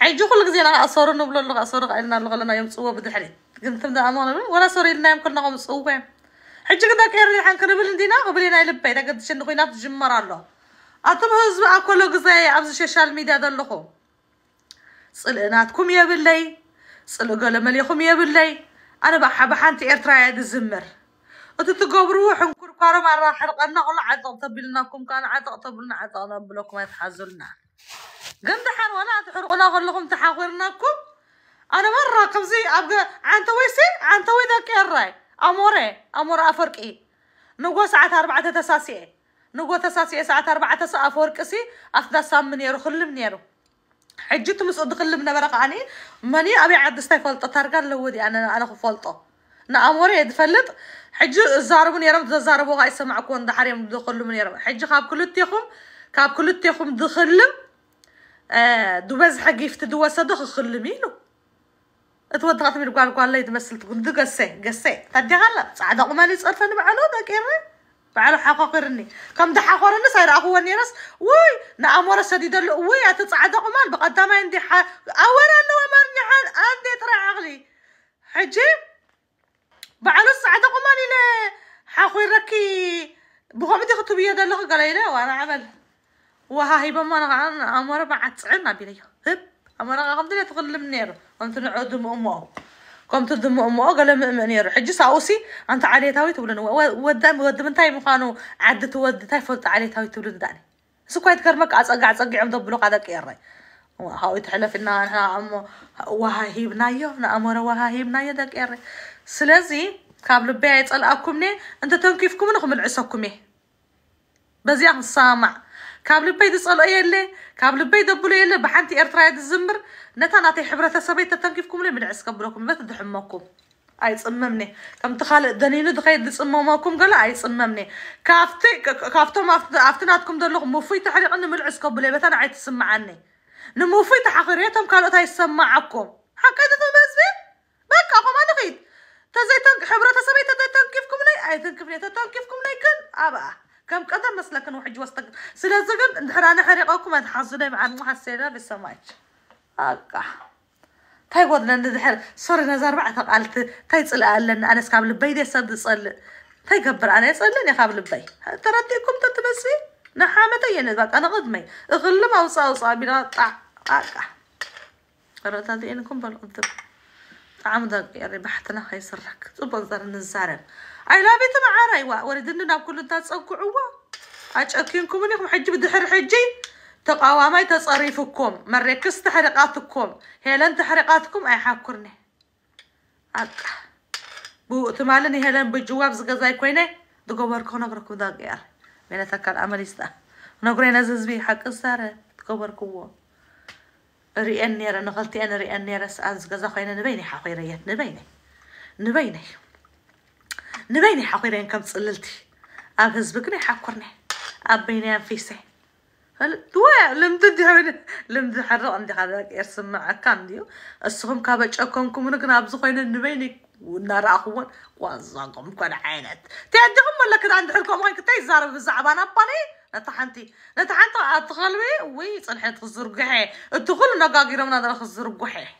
عيجو خلق زين أنا أسرق نبرم لغة أسرق علنا لغة لنا يوم صوب بدحري قمت من ده أمانة ولا سوري لنا يمكن نقوم صوبه حيت غدا كيرني حان كنبل ندينا وبلينا قبلينا يلبي الا قد شنقينا في الجمر الله اطم هز اكلو غزاي ابز ششال دا اللخو صلقناتكم يا بلي باللي صلقوا لمليكم يا بلي انا بحا بحانتي هذا الزمر وتتقبر روح نكركارو مع راح حرقنا ولا عاد تقبلناكم كان عاد تقبلنا عاد انا بلوك ما يتحازلنا قمت حان وانا تحرقنا لكم تحاورناكم انا مره قبزي ابقى عن تويسي عن توي ذاك الراي أموري أمور أفرقي نقو ساعة أربعة تساسية نقو تساسية ساعة أربعة تسا أفرقسي أفدا سام يرو خل منيرو حجت مسود خل من برق عني ماني أبي عد استي فلطة ترقى لودي أنا أنا فلطة ንኣሞር የትፈልጥ ሕጂ እዛርቡ ነይሮም ዘዛርቡ ካ ይሰማዕክዎ እንዳሓርዮም ዝኽልሙ ነይሮም ሕጂ ካብ ክልቴኹም ካብ ክልቴኹም ዝኽልም ድበዝሐ ጊፍቲ ዝወሰደ خل مينو اتوضعت من قال قال لي تقول قد قسي قسي تدي هلا صعد ما لي صرف انا معلو ذاك ايه بعلو حقاقرني كم ده حقاقرني صير اخو نيرس وي نامور شديد وي اتصعد قمال بقدام عندي ح اورا انه امرني حال عندي ترى عقلي حجي بعلو صعد قمالي لا حاخوي ركي بغمدي خطبيه ده اللي قال وانا عمل وها هيبه ما انا امور بعد صعنا بلي هب امور غمدي تقول لمنيرو أنت نعود أمه كم دم أمه قال لهم مأمن يروح حجي ساوسي أنت علي تاوي ود ود من تاي مقانو عدت ود تاي فوت علي تاوي تقولن داني سو كويت كرمك عصق عصق عم دبلو قاعدة كيري هاوي تحلف إن أنا عم وهاهيبنا يو نأمر وهاهيبنا يو دك كيري سلازي قبل بيت الأكمني أنت تنكيفكم نخمل عسكمي بزيان سامع كاب لبيد صلوا يلا كاب لبيد أبلو يلا بحنتي أرتراي الزمر نتا نعطي حبرة سبي تتم كيفكم لي من عسك بروكم ما تدحمكم أي أممني كم تخال دنين دخاي دس أمامكم قال أي أممني كافتي كافتو ما عفتنا عندكم دلو مفيت على أن من عسك بلي بس أنا عايز أسمع عني نموفيت حقريتهم قالوا تاي سمعكم حكيت أنتم بس بي ما كافوا ما نغيد تزيتن حبرة سبي تتم كيفكم لي أي تنكفني تتم كيفكم لي كن أبا كم قدم بس لكن واحد جوستك سلازقن دهرانا حريقكم أنت حزنا مع المحا السيرة بالسماج أقع تاي قدنا ندحر صار نزار بعد قالت تاي تصل قالن أنا سكاب لبي دي صد صل تاي قبر أنا يصلن يا خاب لبي ترديكم تتبسي نحامة أنا ذاك أنا غدمي أغلم أوصى أوصى بنا طع أقع قرأت هذه إنكم بالقدر طعم يا ربحتنا بحثنا خيسرك تبقى نزارن عيلا بيت مع رايوا وردنا ناب نعم كل الناس انت عش أكينكم إنكم حجي بدحر حجي تقاومي تصريفكم مركز تحرقاتكم هي لن تحرقاتكم أي حاكرني أك بو تمالني لن بجواب زغزاي كوينة دقوبر كونا بركو غير من تكال عمل يستا نقرين أززبي حق السارة دقوبر كوا رئان نيرا نغلتي أنا رئان نيرا سأز غزا خوينة نبيني حقيريات نبيني نبيني nibayna xaqireen kan tsilalti ab hizbigna xaqurne abayna anfise دواء لم تدي هم لم تحرر عندي هذا يرسم مع كان ديو السهم كابا تشكونكم ونقنا ابزخين النبيني ونرى اخوان وانزاقم كون عينت تعدهم ولا كده عند حلكم غير كنت يزار بالزعبان اباني نتحنتي نتحنت اتغلبي وي صلحت الزرقحي الدخول نقاقي رمنا دلخ الزرقحي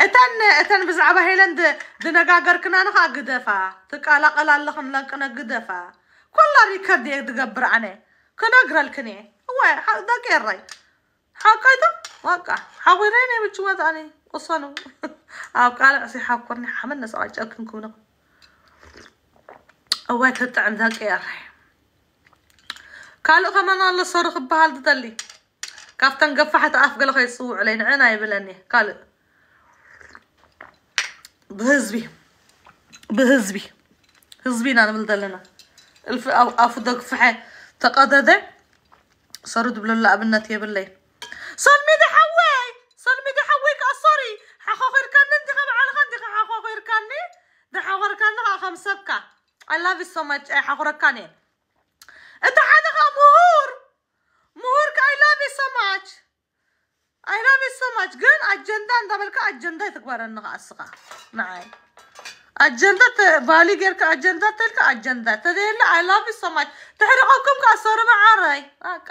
اتن اتن بزعب هيلند دنقاقر كنانخا قدفا تقالا قلا لخن لنقنا قدفا كل ريكارد يتقبر عني كنقرا الكني وي حق داكير راي حق كايدو وقع حق ريني بجوات عني وصنو او قال اسي حق قرني حمل نسعج او كنكونا وي تتعم داكير راي قال اخمان الله صرخ بها كافتن قفحت افقل خيصو علينا عناي بلاني قال بهزبي بهزبي هزبين أنا دلنا الف أفضل فحى تقاضى ذا صاروا دبلوا لا بنتي بالليل صلمي ده حوي صلمي ده حوي كأصري حخوخير كان انت خم على خندق حخوخير كاني ده حخوخير كان خمسة بكا I love you so much حخوخير كاني انت حدا مهور مهور I love you so much I love it so much Girl, ግን አጀንዳን እንዳበልካ አጀንዳ Agenda ከኣስኻ Bali ኣጀንዳ ka agenda ኣጀንዳ ka agenda. ተደየለ I love it so much ተሕሪቐኩም ከዓ ሰርበ ዓረይ በቃ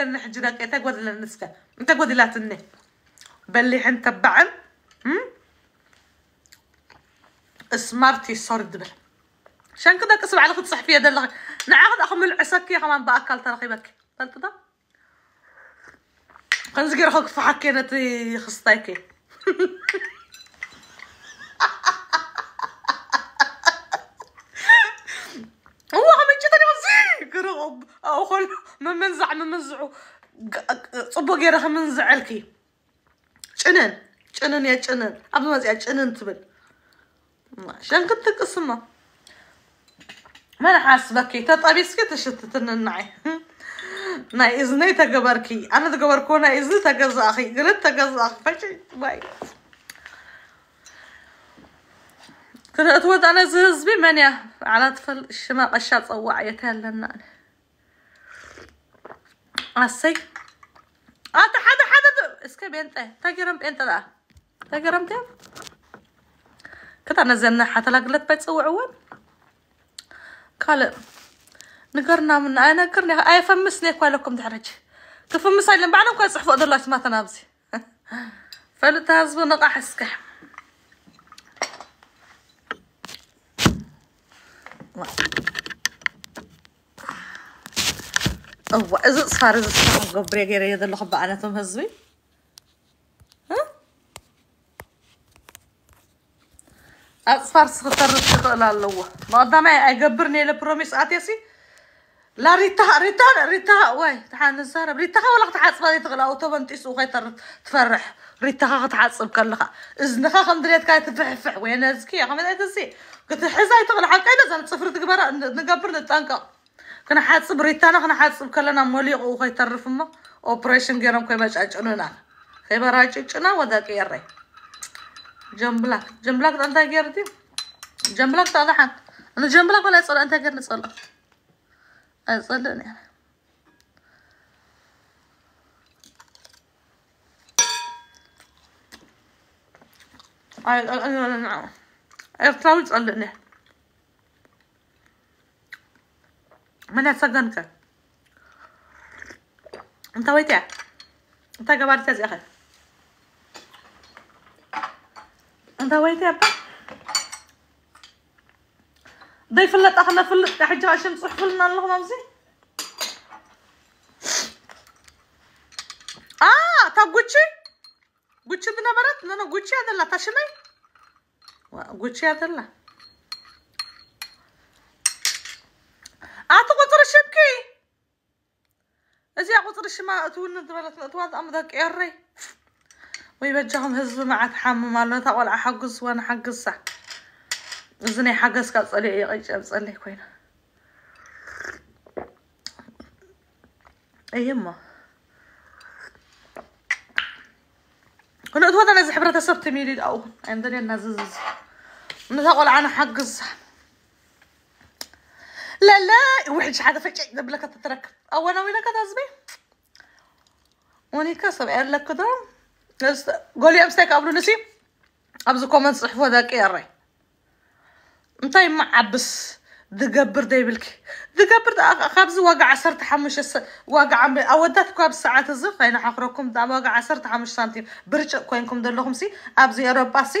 niska. ሕጂ ደቂ ተጎድለኒ እስከ እንተጎድላትኒ በሊሕን ተባዕን Smarty sorry ብል شان كذا كسب على خد صحفية ده اللغة نعاقد أخو من العسك يا خمان بأكل ترقيبك قلت ده خنز غير في حكي نتي خصتيكي هو عم يجتني وزي قرغب أو خل من منزع من منزعو صبو غير خم منزعلكي شنن شنن يا شنن أبو مزيا شنن تبل شان كنت قسمه ما من حاسبكي سكت تشتتن النعي ناي إذني تجبركي أنا تجبركونا إذني تجز أخي قلت تجز أخي فشي باي كنا أتود أنا زهز بمانيا على طفل الشماء قشات أو وعيتها لنا أسي آه حدا حدا اسكي بنت تجرم بنت لا تجرم تيم كنت أنا زنا حتى لا قلت بيتسوي عوان قال نقرنا من أنا كرنا أي فمسني كلكم دحرج كفمس على بعنا كل صحف أدر الله ما تنابزي فلت هزبو نقع سكح أوه ازت صار ازت صار قبري غير يد الله خبأ أنا تم هزبي أصفر سخطر سخطر لا ما دام أجبرني لبروميس أتيسي لا ريتا ريتا ريتا واي تحان الزهرة ريتا ولا تعصب هذه أو وتبنت إسو غير تفرح ريتا تعصب كلها إذنها خمدريات كاي تفحفح وين أزكي خمد أتسي قلت حزاي تغلى حق أنا زال صفر تقبر نقبر نتانكا كنا حاسب ريتانا كنا حاسب كلنا مولي وغيتر فما أوبريشن جرام كي باش أجنونا خيبر أجنونا وذاك يري جنبلك جنبلك انت غير دي جنبلك تضحك انا جنبلك ولا اصلا انت غير نصلا انا انا ارتاوي تصلني من هتسجنك انت ويتع انت جبرت يا اخي انت انتهيتي ابا ضي فلت اخنا تحت تحجي عشان تصح لنا الله مامزي اه طب قوتشي قوتشي دنا برات لنا قوتشي هذا لا تاشمي قوتشي هذا لا آه، تو قطر الشبكي ازي قطر الشماء اتونا دبلت اتواد امضك يا الري ويبجهم هزب مع حمم مالنا تقول حقص وانا حقصة زني حقص كصلي يا إيه، قيش أصلي كوين أي يما كنا أتوقع أنا زي حبرة سبت ميلي أو عندنا نزز نتا ولا أنا حقص لا لا وحش حدا فكي دبلك تترك أو أنا وينك تزبي وني كسب قال لك كده قولي أمستيك أبلو نسي أبزو كومنت صحفو ذاك ما عبس ذي قبر داي بلك دقبر دا خابز واقع عصر تحمش الس... واقع عم أودتك أب ساعة الزف أنا حقروكم دعم واقع عصر تحمش سنتيم برج كوينكم دلهم سي ابزو يا أبزي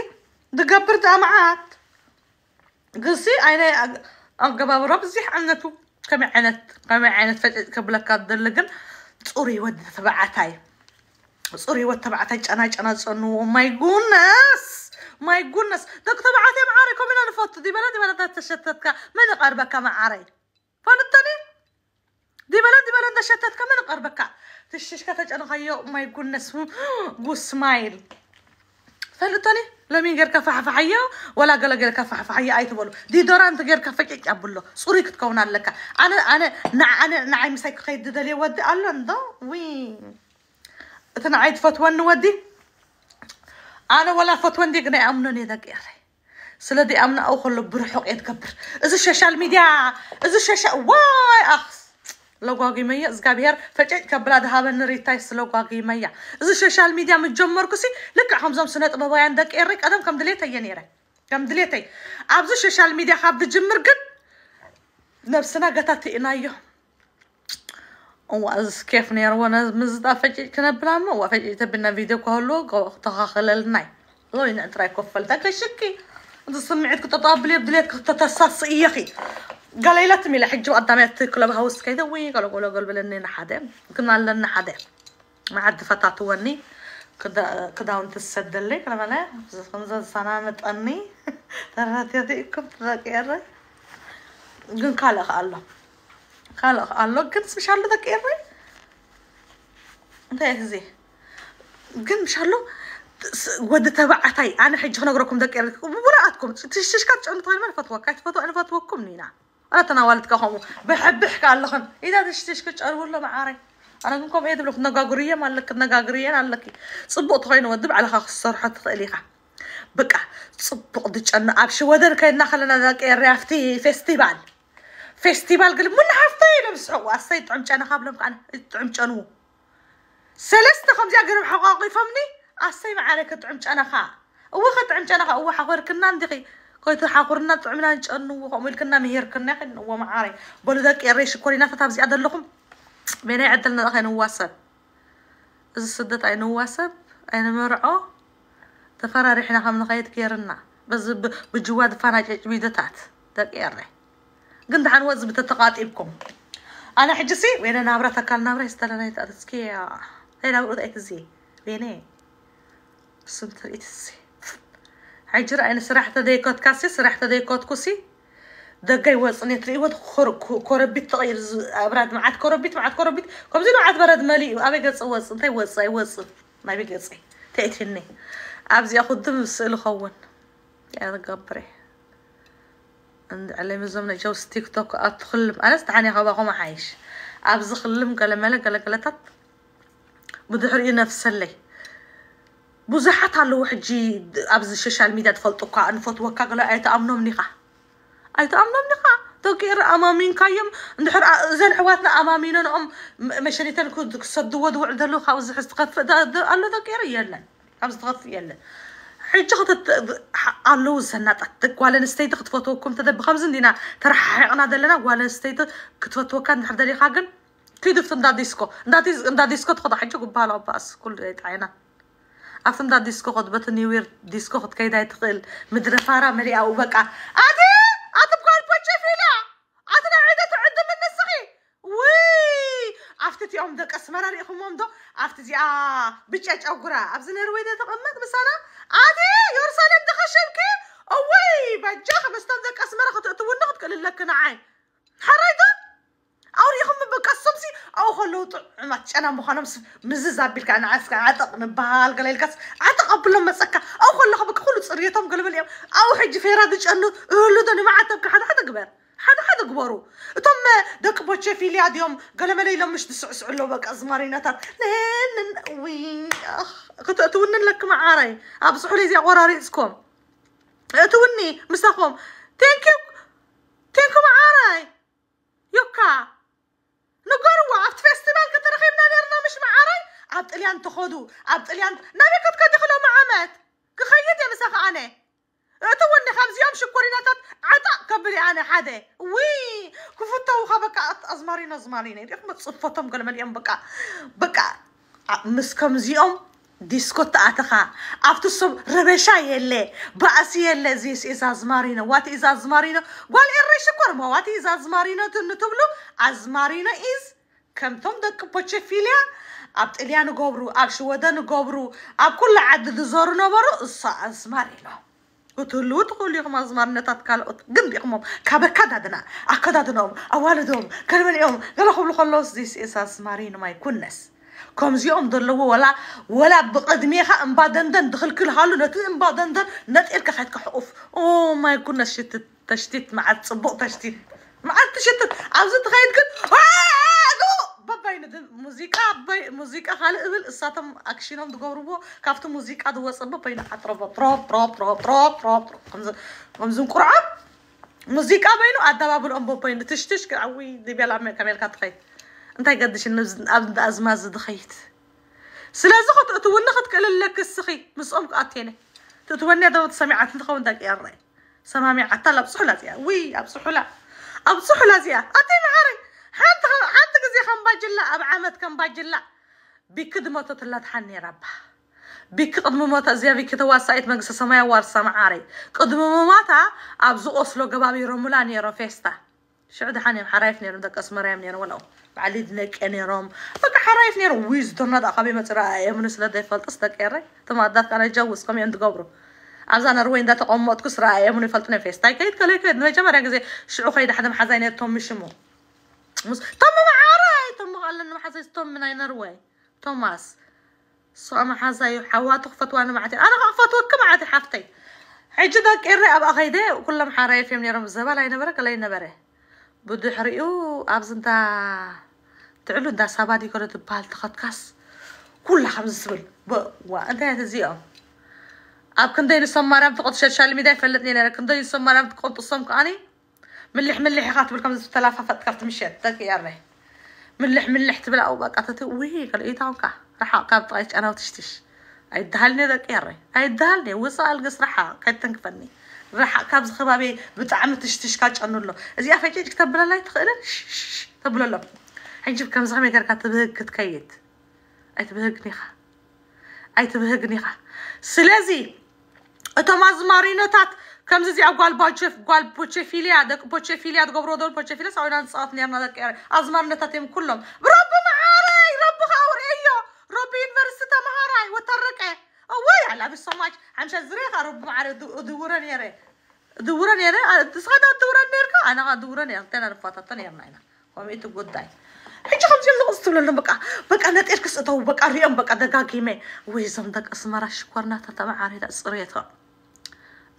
ذي قبر دا معات قصي أنا أقبل رب زيح عنتو كم عينت كمي عينت فجأة قبلك أدلقن تقوري ود تبعتاي صوري يوت انا انا صنو ماي جونس ماي جونس دك تبعتي معاري كم أنا فوت دي بلد بلد تشتتك من قربك معاري فنتني دي بلد بلد تشتتك من قربك تج انا خيو ماي جونس بو سمايل فنتني لمين غير كفح فحيا ولا قال غير كفح فحيا أي تقول دي دوران تغير كفك أبلو صوري كتكون لك أنا أنا نع أنا نعي مسك خيد دلي ودي الله ندو وين تنعيد فتوى نودي أنا ولا فتوى دي قناع أمنوني ذاك ياري سلدي أمنا خلو برحو إيد كبر إذا الشاشال ميديا إذا الشاشا واي أخس لوغاغي ميا زغابير فجأت كبلا دهابا نريتاي سلو قاقي ميا إذا الشاشال ميديا متجمر كسي لك حمزة سنة بابا عندك إيريك أدم كم دليتا ينيري كم دليتي أبزو الشاشال ميديا حاب جمر قد نفسنا قتاتي إنايو كيف وأزكيف نيروانا مزدا فجي كنا بلاما وفجي تبنا فيديو كهلو قوتها خلال ناي لو ينأتراي كفل ذاك شكي انت سمعت كنت طابلي بدليت كنت تساس إيخي قال لي لا تمي لحق جو قدامي كلها بهوس كيدا وي قالوا قولوا قلب لنا نحدا كنا لنا حدا ما عاد فتات وني كدا كدا وانت السد اللي كنا ملا فنزل سنة متأني ترى تيدي كنت ذاكرة قن قال الله خلاص الله كنت مش على ذاك إيري ده زي كنت مش على ود تبعتي أنا حج هنا أقولكم ذاك إيري وبراءتكم تشش كاتش طيب، أنا طالما الفتوى كات فتوى أنا فتوكم نينا نعم. أنا تناولت كهمو بحب حكى اللهم إذا تشش كاتش أنا والله معاري أنا أقولكم إيه دبلك نجاقرية ما لك نجاقرية أنا لك صبوا طاين ودب على خاخ الصرحة تطليقة بقى صبوا ضج أنا ودر كي نخلنا ذاك إيري أفتي فيستيفال فيستيفال قال من عرفتينا مسعو عصي تعمشان خابلهم قال تعمشانو سلسنا خمزيا قال حقاقي فمني عصي معانك تعمشان خا هو خا تعمشان خا هو حقور كنا ندقي قلت حقورنا تعمنا نشانو وقامل كنا مهير كنا هو معاري بلو ذاك يا ريش كوري ناسا تابزي عدل لكم بينا عدلنا لخي نواسب إذا صدت أي نواسب أي نمرعو تفرى ريحنا خامن غايت كيرنا بس بجواد فانا جميدتات ذاك يا قند عن وز بتتقاطبكم أنا حجسي وين أنا عبرة تكال استلنا استلنيت يا أنا أقول أتزي ويني سمت أتزي عجر أنا سرحت ديكوت كاسي سرحت ديكوت كوسي ده دقي وصني تري ود خر كوربيت طير أبرد معد كوربيت معد كوربيت كم زين معد برد مالي أبي قص وصل تي وصل وصل ما أبي تأتيني أبزي أخذ دم السؤال خون يا قبري على مزوم نجوز تيك توك أدخل أنا استعاني هوا قوم عايش أبز خلم قال ملا قال قال تط بدحر إيه نفس اللي بزحت على واحد جي أبز السوشيال ميديا تفلتوك أن فتوى كغلا أيت أمنو منيقة أيت أمنو منيقة تقير أمامين كايم ندحر زين حواتنا أمامين أم مشانيتن كود صدود وعدلو خاوز حس تقف ده دا الله تقير يلا أبز تغطي يلا حجاخت علوز هنا تك ولا نستيت خطفتو كم تذب خمسين دينا ترى أنا دلنا ولا نستيت خطفتو كان حدا لي خاجن كيدو في دا ديسكو دا ديس دا ديسكو تخد حجا قبالة باس كل ريت عينا أفتن دا ديسكو خد بات نيوير ديسكو خد كيدا يتقل مدرفارة مريئة وبقى أدي أدي بقى البوتشي فيلا أدي عيدة تعد من السخي وي افتتی آمده کسمره ری خم آمده افتتی آ بچه چه اگر ابزن رویده تا قمت بسنا عادی یور سالم دخشم که اوی بچه خم استم ده کسمره خت تو ون خت کل لکن عین حرایدا آوری خم بکسم سی آو خلوت مات چنان مخانم مزه زابیل کن عسق عتق نبال قلیل کس عتق قبلم مسکه آو خلوت خب خلوت سریتام قلبلیم آو حج فیرادش آنو اولو دنی معتب که حد حد قبر هذا هذا قبروا ثم داك بوتشي في لي عاد يوم قال ما ليلى مش تسع سع لو بقى ازمارينا نتر لين وين اخ كنت اتونن لك راي ابصحوا لي زي غراري اسكم اتوني مساقهم ثانك يو ثانك يو مع راي يوكا نقروا عرفت فيستيفال كنت رخيم نادرنا مش مع معاري عبد اليان تخذوا عبد اليان نبي كنت كدخلوا معامات يا مساق عنه توني خمس يوم شكورينا تات عطا كبري انا حدا وي كفتو خا بكا ازمارينا ازمارينا ديك ما تصفطهم قال مليان بكا بكا مس خمس يوم ديسكوت اتخا افتو سو ربشا يلي باسي يلي زيس از ازمارينا وات از ازمارينا قال اري شكور ما وات از ازمارينا تنتبلو ازمارينا از كمتم دك بوتشي فيليا اب تليانو غوبرو اب شودانو غوبرو اب كل عدد زورنا برو اس ازمارينا أزمار وتلوتقوليهم أزمارنا تتكال جنبيهم كابر كدادنا أكدادنهم أوالدهم قال قالهم لخلص ديس إساس مارين ما يكونس كمزي أم دلوا ولا ولا بقدميها أم بعدين دن دخل كل حاله نت أم بعدين دن نت إلك حد كحوف أو ما يكون يكونش شتت تشتت مع تصبق تشتت مع تشتت عاوزة تخيل كده በባይነድ ሙዚቃ ሙዚቃ ካልእ እብል እሳቶም ኣክሽኖም ዝገብርዎ ካብቲ ሙዚቃ ዝወፅቦ በይነ ከምዝን ቁርዓም ሙዚቃ በይኑ ኣደባብልኦም በበይኑ ትሽትሽ ዓዊ ሊቤላ ከመልካ ትኸይድ እንታይ ገድሽ ኣብ ኣዝማዚ ትኸይድ ስለዚ ክትእትውኒ ክትክእልለክ ስኺ ምስኦም ኣትየነ ትእትወኒ ኣደባ ተሰሚዓት እንትኸውን እንታይ ቀረ ሰማሚዓታ ኣብ ፅሑላ እዚኣ ውይ ኣብ ፅሑላ ኣብ ፅሑላ እዚኣ ኣተይ መዓረይ حطها عندك زي خمباجي لا أبا عمد كمباجي لا بيك دموت تلات حني ربا بيك قد مموتا زي بيك تواسايت مقصة سمايا وارسة معاري قد مموتا أبزو أصلو قبابي رمولاني رفيستا شو عد حني محرايف نيرو دك اسم ريم نيرو ولو بعليد نيك اني روم بك حرايف نيرو ويز دونا دا خبيمة ترى ايمون سلا دي فالتستك ايري تما عدادك انا جوز قمي عند قبرو أمزانا روين دا تقوم موتكو سرا ايمون فالتنا فيستا كايد كاليكو ادنا جمع رانك زي شعو خيدا حدا محزاين يتوم مشمو مس... طم ما عاري طم قال لنا حزاي طم من اي نروي توماس سو ما حزاي حواتو خفتو انا معتي انا خفت كم عاتي حفتي عجبك اري ابقى غيدي وكل ما حاري حراي فيم يرم زبال اين برك اي نبره بدو حريو ابزنتا تعلو دا سابادي كره تبال كاس كل حمز سبل ب وانت هتزيقه أب كنت كندين صمارم تقط شال ميدا فلتني أنا كندين صمارم تقط الصمك أني ملح ملح خاطب لكم زوج ثلاثة فتكرت مشيت ذاك يا ري ملح ملح تبلا أو بقى تتو وي قال إيه تاون كا راح قاب طايش أنا وتشتش أيدهالني ذاك يا ري أيدهالني وصل قص راح قد تنكفني راح كاب خبابي بتعم تشتش كاتش أنو له إذا فجأة كتب لا يتخيل شش تبلا له حنجيب كم زعمي كان كاتبه كتكيت أيتبهقني خا أيتبهقني خا سلازي أتو مازمارينتات كم زي قال باجف قال بوتشيفيليا دك بوتشيفيليا دك برودول بوتشيفيليا سعودان سقط لي أنا ذاك أزمر نتاتيم كلهم رب معاري رب خاور إياه رب ينفرستها معاري وتركه أوي على في عم عمشان زريخة رب معاري دوران يري دوران يري تسعة دوران نيركا أنا دوران يرتنا رفاتة تنيرنا هنا هم يتقدّي ሕጂ ከምዚ ዝቕዝትብለሎም بقى በቃ ነጤልክስ እተው በቃ ሪኦም በቃ ደጋጊመ ወይ ዞም ደቂ ኣስመራ ሽኮርናታ ተመዓሪዳ ፅሬቶም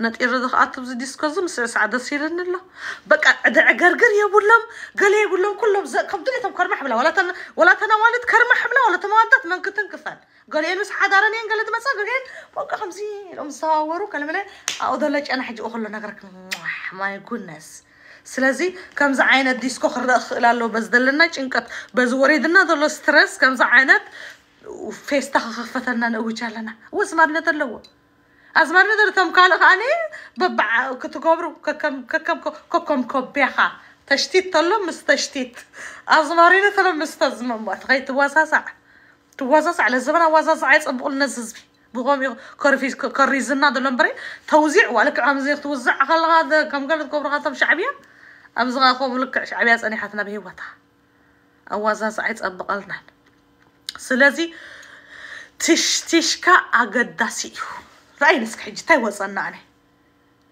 نتيجه خاطب زي ديسكوز مس سعد سيرن الله بقى عدا غرغر بولم قال يا بولم كلهم ز كبد لي تمكر محبلا ولا تن ولا تن والد كرم حبلا ولا تن تموانتات من كنت انكفال قال يا مس حدا راني قال مسا قال فوق 50 ام صاوروا كلمه او اودلج انا حج اخلو نغرك ما يكون ناس ስለዚ ከምዚ ዓይነት ዲስኮ ክረአ ክእል ኣለዎ በዚ ዘለና ጭንቀት በዚ ወሬድና ዘሎ ስትረስ ከምዚ ዓይነት ፌስታ ክኸፈተና ንእውጅ ኣለና ወስማድነት أزمان مدر تم كالخ أنا ببع كتقبرو ككم ككم ككم كبيحة تشتيت طلم مستشتيت أزمرنا طلم مستزمم وتغي تواسع تواسع على الزمن واسع عايز أبقول نززبي بقوم كرفي كريزنا دلهم بري توزيع ولك أمزيق توزع خل هذا كم قال تكبر قالت مش غاتم شعبية أمزغ أخوم لك شعبية أنا حتنا به وطا أوازاز عايز أبقى لنا سلازي تشتشكا أقداسيو رأي نسك كحج تاي عنه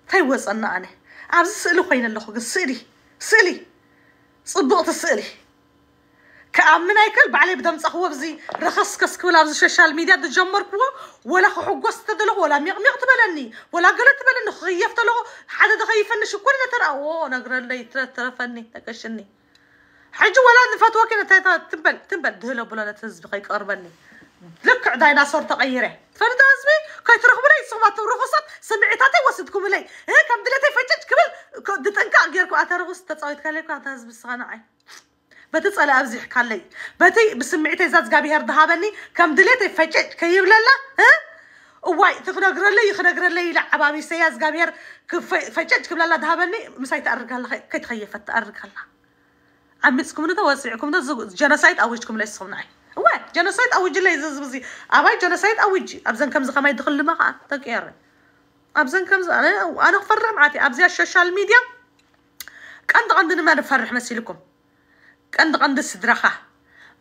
تاي عنه عبز سئلو خينا اللخو سئلي سئلي صبغت سئلي كأب من أي كلب عليه بدم صخوة بزي رخص كسكولا بزي شاشال ميديا تجمر كوا ولا حقوس تدلو ولا ميغ ميغ تبالني ولا قلت تبالني خيفت له حدا دخيفني شو كلنا ترى أوه نقرا اللي ترى ترى فني تكشني حج ولا نفات وكنا تبل تبل دهلو بلا تهز بخيك لك ديناصور تغيره فرد أزمي كيترخم لي سوما تورخصت سمعتاتي وسدكم لي ها كم الله فجت كبل دتنكا غيركم أترخص تتصاوي تكلم كعبد أزمي صنعي بتسأل أبزي حكالي بتي بسمعتي زاز غابي هر ذهبني كم دلتي فجت كيف للا ها واي لي تخنقرلي لي لا ابي سياز غابير فجج كبل الله ذهبني مساي تارك الله كيتخيفت تارك الله عمسكم نتوسعكم نزق جنسايد اوجكم لي نعي واه جينوسايد اوجي لا يزز بزي اباي جينوسايد اوجي ابزن كمز ما يدخل لما تكير ابزن كمز انا انا فرح معاتي ابزي السوشيال ميديا قند قند ما نفرح مسيلكم قند قند سدرخه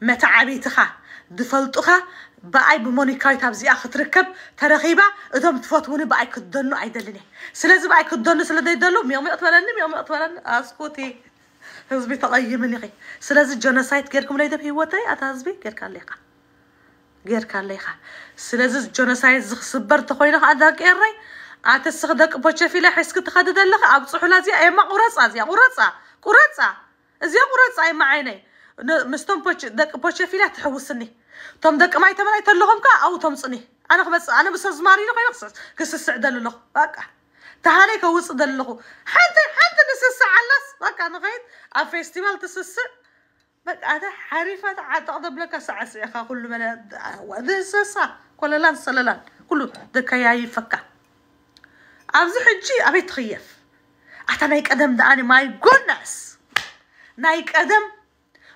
متعبيتخه دفلطخه باي بمونيكا تابزي اخترك ترخيبا اذا تفوتوني باي كدنو ايدلني سلازي باي كدنو سلازي ايدلو ميوم يطولني ميوم يطولني اسكوتي ህዝቢ ተቐይምኒ ኸ ስለዚ ጀኖሳይድ ጌርኩም ለይ ደብ ሂወተይ ኣታ ህዝቢ ጌርካ ኣለይኻ ጌርካ ኣለይኻ ስለዚ ጀኖሳይድ ዝክስበር እንተኮይኑ ከዓ ዳቄረይ ኣተ ስኽ ደቂ ቦቸፊላ ሒዝክ ትኸድድ ኣለኸ ኣብ ፅሑላ እዚኣ የማ ቁረፃ እዚኣ ቁረፃ ቁረፃ እዚኣ ቁረፃ የማ ዓይነይ ምስቶም ደቂ ቦቸፊላ ትሕውስኒ እቶም ደቂ ማይ ተመላይ ተለኹም ከ ኣብኡ ተምፅኒ ኣነ ክመፅእ ኣነ ብሰብ ዝማሪኒ ኮይኑ ክስስዕ ደሉ ኣለኹ በቃ تهانيك وصد اللغو حتى حتى نسس علس ما كان غيت أفيستيفال تسس بك هذا حريفة عاد أضرب لك سعس يا أخا كل ما وهذا سسا كل لان سلالان كله ذاك يا يفكر أبزح حجي أبي تخيف حتى نايك أدم داني ماي جودنس نايك أدم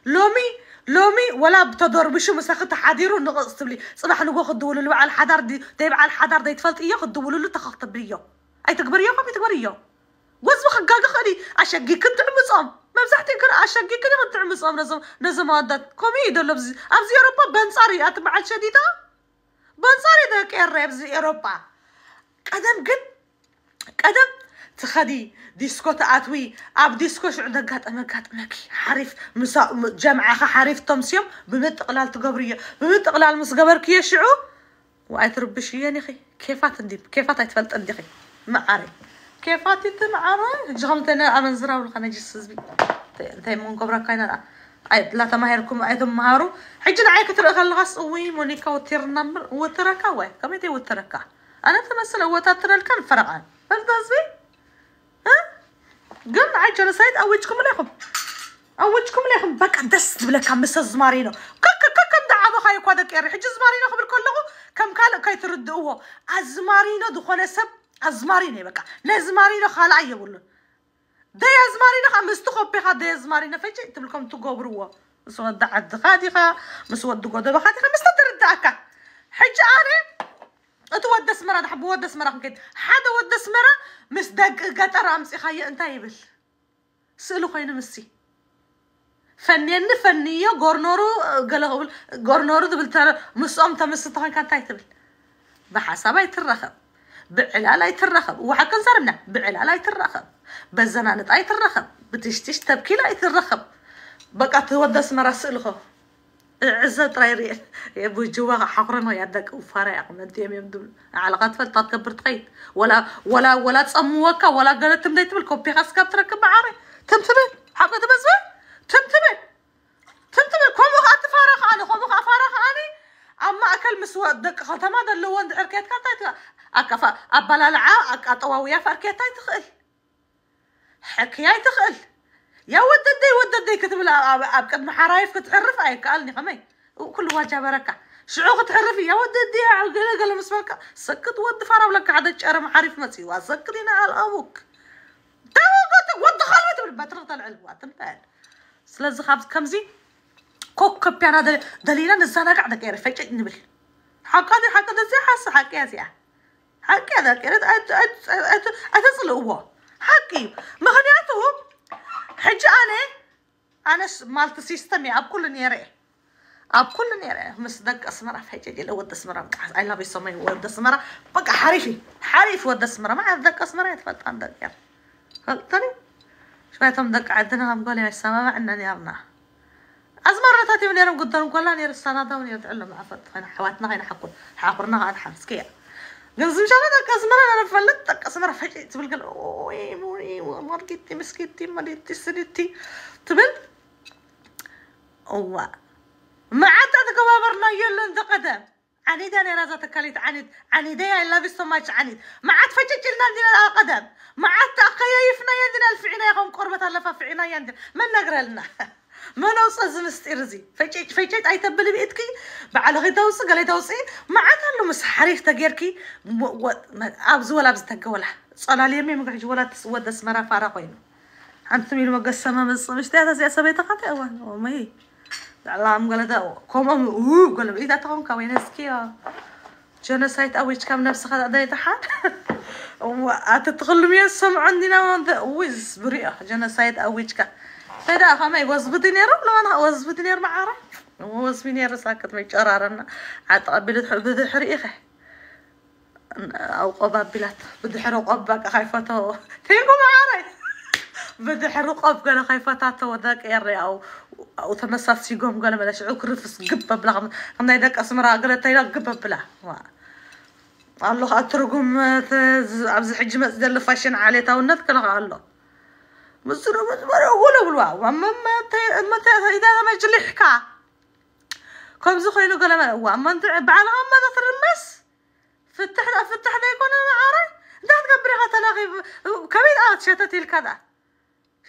لومي لومي ولا بتضربش مسخت حدير ونقص تبلي صباح نقول خدوا له على الحدار دي تبع على الحدار دي تفلت إياه خدوا له تخطب ليه اي تقبريه فمي تقبريه وز بخ خلي عشقي كنت عمصام ما بزحتي كر عشقي كنا كنت عمصام نزم نزم هذا كومي دول بز أبز أوروبا بنصاري أتبع الشديدة بنصاري ده كير أبز أوروبا قدم قد قدم تخدي ديسكو تعطوي أب ديسكو شو عندك انا أما قات مكي حرف مسا جامعه حرف تمسيم بمت قلال تقبرية بمت قلال مس قبر كي شعو وأتربش يعني خي كيفات عندي كيفات أتفلت عندي معري كيفاتي تمعرن جهم تنا عمن زرا ولا والقنا جي سزبي تاي مون قبرا لا عيط لا تماهركم عيد مهارو حجنا عيك ترغى الغاس قوي مونيكا وتر نمر وتركا وي كم تي وتركا انا تمثل هو تاتر الكل فرقان فهمت قصدي ها قم عيط عيد جلسات اوجكم ليكم اوجكم ليكم بك دست كان مس زمارينو كك كك ندعض خايك هذا كير حج زمارينو خبر كله كم كان كيتردوا الزمارينو دخول سب አዝማሪ ነኝ በቃ ነዝማሪ ነው ካልዓየ ብሎ دي زمارينا خمس تخب بها دي زمارينا فجي تبلكم تقبروا مسود عد خادخة مسود قدو بخادخة مستدر الدعكة حج أنا أتود سمرة دحب ود سمرة ممكن حدا ود سمرة مسدق قطر أمس إخاي أنت يبل سألو خينا مسي فنيان فنية قرنورو قلقبل قرنورو دبل ترى مسؤم تمس طهن كان تايتبل بحسابي ترخب بعلا لا يترخب وحق نزرمنا بعلا لا يترخب بزنانت اي ترخب بتشتش تبكي لا يترخب بقى تودى اسم رسلخو عزة تريري يا ابو جوا حقرن ويا دك وفرع قمت يم يم على غطفل طات كبر تقيت ولا ولا ولا تصموك ولا قالت تمديت بالكوبي خاص كاب تركب عاري تم تبي حقا تبزوي تم تبي تم تبي كوم وخا تفارخ علي كوم وخا فارخ علي اما اكل مسوى دك خاطر ما دلو وند اركيت كان أكفا أبلا العا أطواوية فركيتا يدخل حكيا يدخل يا ود الدي ود الدي كتب أبكت محرايف كتعرف أي قالني قمي وكل واجه بركة شعوق تعرفي يا ود الدي عقلة قال مسمك سكت ود فارو لك عدد شعر محرف مسي وسكرين على أبوك توقت ود خلبت بالبتر طلع الوات البال سلاز خابز كمزي كوك كبيانا دليلا نزانا قاعدة كيرفيتش نبل حقا دي حقا دي زي حاسة حقا زي هكذا كانت أتصلوا حكي مغنياتهم حج أنا أنا مالت سيستمي أب كل نيري أب كل نيري مصدق أسمرة في حجة لو ود أسمرة أي لاف يو سو ماي ود أسمرة بقى حريفي حريف ود أسمرة ما عاد ذك أسمرة يتفلت عندك يلا فلتني شوية تمدك عدنا هم قولي يا سما ما عندنا نيرنا أزمرة تاتي من نيرم قدام نير السنه يرسانا ونير تعلم عفت أنا حواتنا غير حقول حقرنا غير حمسكيه قنزم شارة كاسمرة أنا فلت كاسمرة فجأة تبل قال أوي موري وماركتي مسكتي مريتي سريتي تبل اوه ما عاد هذا قوامرنا يلا انت قدام عنيد أنا رازا تكاليت عنيد عنيد يا I love you so عنيد ما عاد فجأة جلنا عندنا القدم ما عاد تأخيا يفنا يندنا الفعنا يا قوم قربة الله ففعنا يندنا ما نقرأ لنا ما نوصل زمستيرزي فجيت فجيت اي تبل بيتكي بعل غي توصي قال لي توصي ما عاد له مس حريف تاكيركي ابز ولا ابز تكولا صلى لي يمي مقعد ولا تسود اسمرا فارق وين انت ميل مقسمه من مش تاعها زي سبي تقاطي اول امي الله ام قال ده كوم ام او قال لي اذا تقوم كوين سكي جنسايت اوي كم نفس خد ادي تحت واتتغلم يا سمع عندنا ويز بريئه جنسايت اوي كم هذا فما يوظف دينير ولا انا وظف دينير ما عارف وظف دينير ساكت ما يشرارنا عاد بلد بده حريقه او قباب بلاد بده حرق قبك خايفته تينكو ما عارف بده حرق قبك خايفته تو ذاك يري او او تمسات سي قوم قال بلاش في قبه بلا انا ذاك اسمرا قلت لا قبه بلا الله اترقم ابز حج مزدل فاشن عليه تاونت قال له مسرو مسرو ولا ولا وما ما ما إذا ما جلحكا كم زخين قال ما هو ما وما بعد ما المس فتح فتح يكون أنا عارف ده تقبل غتلاقي كمين آت شتت الكذا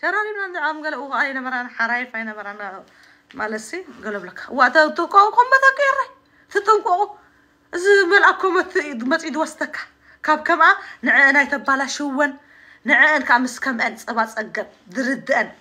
شراني من عند عم قالوا أوه أنا مران حرايف أنا مران مالسي قالوا لك وقتها توقعوا كم بتكير تتوقعوا زمل أكو ما تعيد وستك كاب كمعة آه؟ نعنا يتبالا شون نعان كامس كم أن درد أن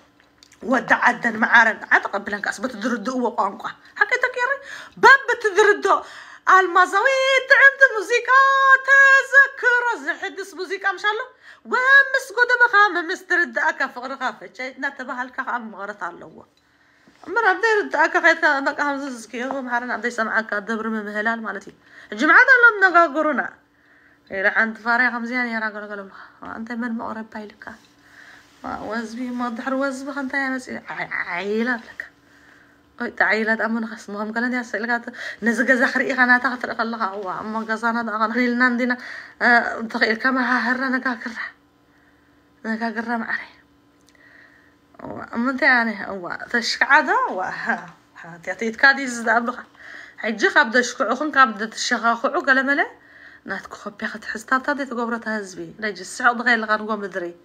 ودع ودعدن معارن عاد عتقب بلن كسبت دردو وقانقة حكيتك يا ري باب تدردو المزاويد عند الموسيقى تذكر زحدس موسيقى الله ومس قد بخام مسترد أكا فقر خافة شايتنا تبهل كا عم غرت على اللوة مرة بدي رد أكا خيت بقى همزة زكية ومحرن عبدي اكا دبر من هلال مالتي الجمعة لم نقا قرونا إلى عند فاري خمزيان يا راجل قالوا انت من ما أرى بايلك وزبي ما ظهر وزب انت يا ناس عيلة لك أي تعيلة أمن خص مهم كلا دي أسئلة كات نزق زخر إيه أنا تغتر خلا هو أما جزانا ده ندينا نندينا تغير كم ههر أنا كاكرة أنا كاكرة اري أما تي أنا هو تشك تشكعدة وها تعطيت كاديز أبغى حجي خابد شكوعهم كابد الشغاخو قال ملا نات كو كخبيخة تحس تاتادي تقبرة تهزبي نجي السعود غير لغان قوم ندري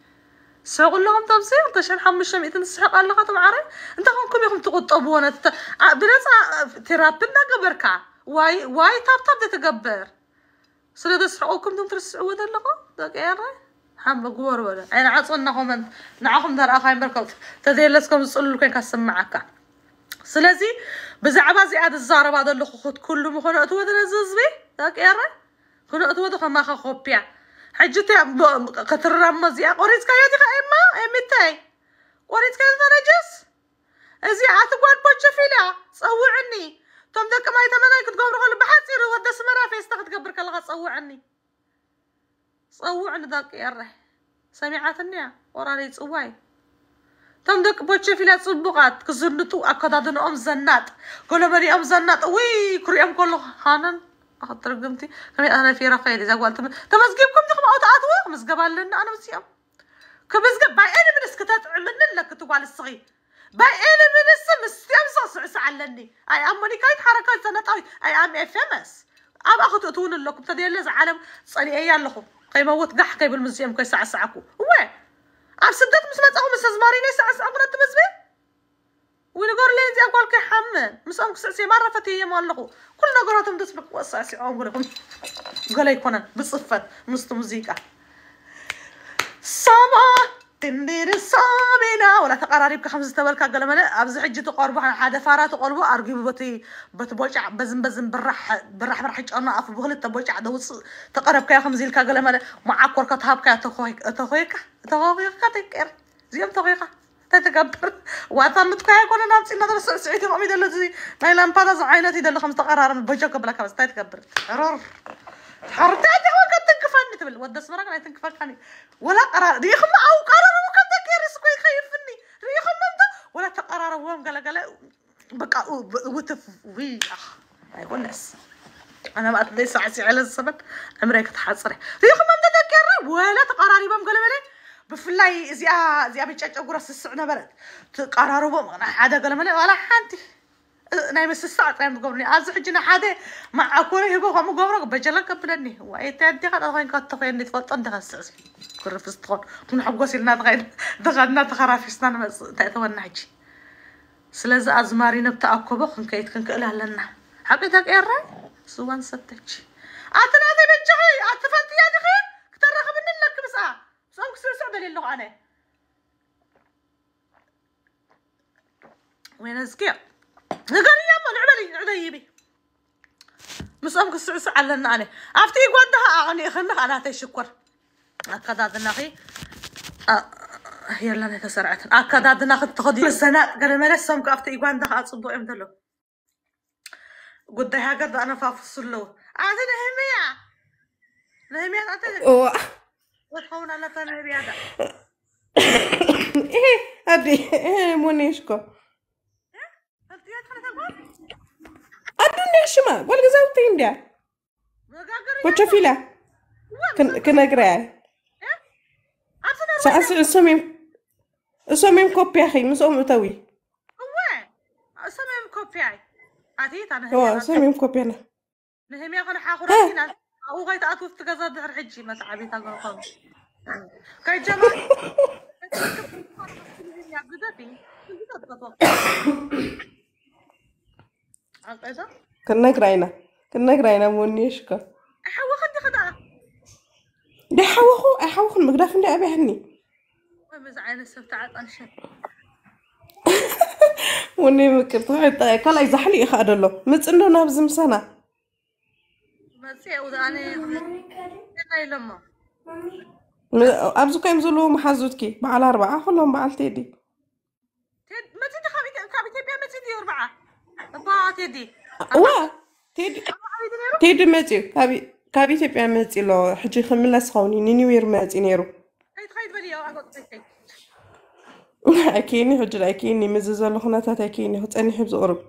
سعو قول لهم طب زين طش نحمش شم إذن السحق قال لغة معري أنت خونكم يخم تقطبون بنسا ترابنا قبركع واي واي تاب تاب تقبر سلي سعوكم دون ترسعو ذا لغة داك إيري حم قوار ولا أنا عصنا خمن نعاهم دار أخاين بركوت تذير لسكم تسألوا كان معاك سلازي بزعبازي عاد الزارة بعد اللي خود كله مخنوقت ودنا ززبي داك إيري خنا أتوا دخا ما خبيع حجتي قتر رمز يا قريت كايا دخا إما إمتاي قريت كايا تنجس أزي عتقول بوتش فيلا صوعني تم دك ما يتمنى كتقبر غل بحصير ودس مرا في استغد قبرك الله صوعني صوعني ذاك يره سمعتني وراني تصواي تم دك بوچ فيلا صبقات كزنتو اكدادن ام زنات كل مري ام زنات وي كريم كله خانن أحط رقمتي كمي أنا في رفايل إذا قلت تمزجبكم تخم أو تعاتوا مزجب لنا أنا مسيام كمزجب باي أنا من سكتات عملنا لك على الصغير باي أنا من السم مستيام صعصع علني أي أمني كايت حركات سنة أوي أي أم إف إم إس أم أخذ أتون لكم تدير عالم صلي أيا لكم كيموت قح كيبل مزيام كيسعسعكم وين أب سدت مس متأهم سزمارين يسعسعكم رتب مزبي وين قور لين زي أقول كحمن مسام كسرسي مرة فتية ما لقوا كل نقراتهم تسبق وأساسي عمرهم قال لي يكون بصفة مست موسيقى سما تندير سامينا ولا تقراريب خمسة تبلك قال أنا أبز حجة قربة أنا حادة فارات قربة أرجو بتي بتبوجع بزن بزن برح برح برح حج أنا أف بغل تبوجع وص تقرب كيا خمسة لك قال أنا معك وركتها بكيا تخويك تخويك تخويك كتكر زيهم تخويك تتكبر وعثمت كاي كون انا امتي نظر سعيد امي دلو زي ما الا مبادز عينتي دلو خمس قرار من بجا قبل كبس تتكبر عرور حرتاتي هو قد تنكفاني تبل ود اسمرك انا تنكفاني ولا قرار ريخم او قرار وكم تكير سكو يخيفني ريخم انت ولا تقرار وهم قال قال بقى وتف وي اخ ناس انا ما ساعه على امريكا تحصري انت ولا تقراري بام قال بفلاي زيا زيا بيتشج أقول رسس عنا برد تقرروا بوم أنا حدا قال ملا ولا حانتي نايم الساعة نايم قبرني أزح جنا حدا مع أقول هي بوها مقبرك بجلك قبرني وأي تعدي قد أغين قد تغين نتفوت عند غسس كل في الصغر من حقوسي لنا تغين دغنا تخرا في سنان مس تأثوا النعجي سلاز أزماري نبت أكبر خن كيت كن كله لنا حقيقة إيه رأي سوان ستج أتنادي بجاي أتفلت يا دخي كتر رغبني لك بس دونك سو سو ديال اللغه انا وين زكير نقري يما نعملي نعذيبي مسامك السعسع على الناني عفتي قدها اغني خلنا على انا تشكر هكذا دناغي هي لنا تسرعة هكذا نأخذ تغدي السنة قال ما لسه مك عفتي قدها اتصبو امدلو قدها قد انا فافصل فافصلو اعطينا همية نهمية اعطينا وتخون على طنها بهذا ايه ابي ايه مونيشكو አዱንሽ ማ ወልገዛውቲ እንዲያ ወቸፊላ ክነግራ ሰዓስ እሶሜም እሶሜም ኮፒ ያኺ ምስኦም እተዊ እሶሜም ኮፒ ኣቲ እሶሜም ኮፒ ና ንህምያ ኮነ ሓኹረቲና وغيتعاط وسط كازا ظهر حيت ما تعبي تاكل كيتجا كنا كراينا كنا كراينا مونيشكا حوا خدي خدعة دي حوا خو حوا خو المقدار خندي أبي هني مزعانة سبت عطان شب وني مكتوحي طايق طيب، كلا يزحلي إخا أدلو متسندو نابز مسانا ابزو كايم زولو محازوتكي مع الاربعه ولا مع التيدي ما تدي خابي خابي تبي ما تدي اربعه اربعه تدي وا تدي تدي ماتي خابي كابي تبي ماتي لو حجي خملس خوني نيني وير ماتي نيرو خايت خايت بلي أكيني حجر أكيني مززل خناتات أكيني هتأني حبز قرب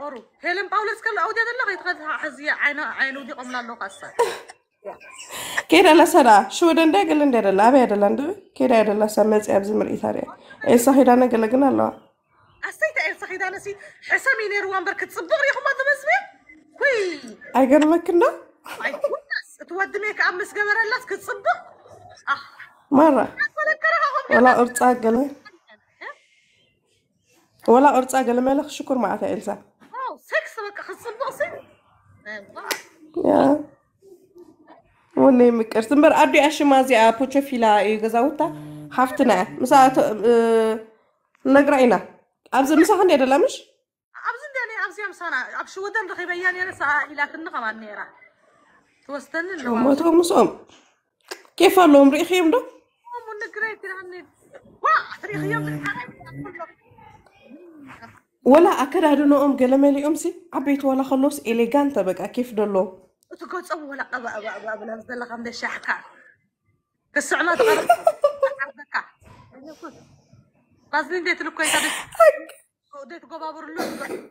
أورو هلم باولس كلا أودي هذا اللغة يتغذى حزية عينا عينو دي قمنا اللغة الصار كيرا نسرا شو دندا قلن دير الله بيد لندو كيرا دير الله سمز أبز مري ثاري إيه صحيح دانا قلنا قلنا الله أستيت إيه صحيح دانا سي حسامي نيروان بركة صبغ يا خماد مزمي وي أجر ما كنا ميك عم مسجمر الله كتصبغ أه مرة ولا أرتاق قلنا ولا أرتاق قلنا مالك شكر معناتها إلسا ወነይ ምቅርስ እምበር ኣዲኣ ሽማ እዚኣ ፖቸፊላ እዩ ገዛውታ ሓፍትና እያ ምሳ ነግራ ኢና ኣብዚ ምሳ ክንደይ ደላ ምሽ ኣብዚ እንደ ኣብዚኣ ምሳና ኣብ ሽወደን ረኺበያ ነረ ሰ ኢላ ክንኸባ ነራ ትወስተኒ ኣለዋቶ ምስኦም ኬፍ ኣለዎም ርኢኽዮም ዶ ንግራይ ትራኒ ዋ ርኢኽዮም ولا أكره دنوم لي أمسي عبيت ولا خلص إليغان تبقى كيف دلو تقول ولا أبا أبا أبا أبا لمز دل غمد الشحكة كسعنا تقرب أردكا لازم ديت لكوي تبس ديت قبابر اللون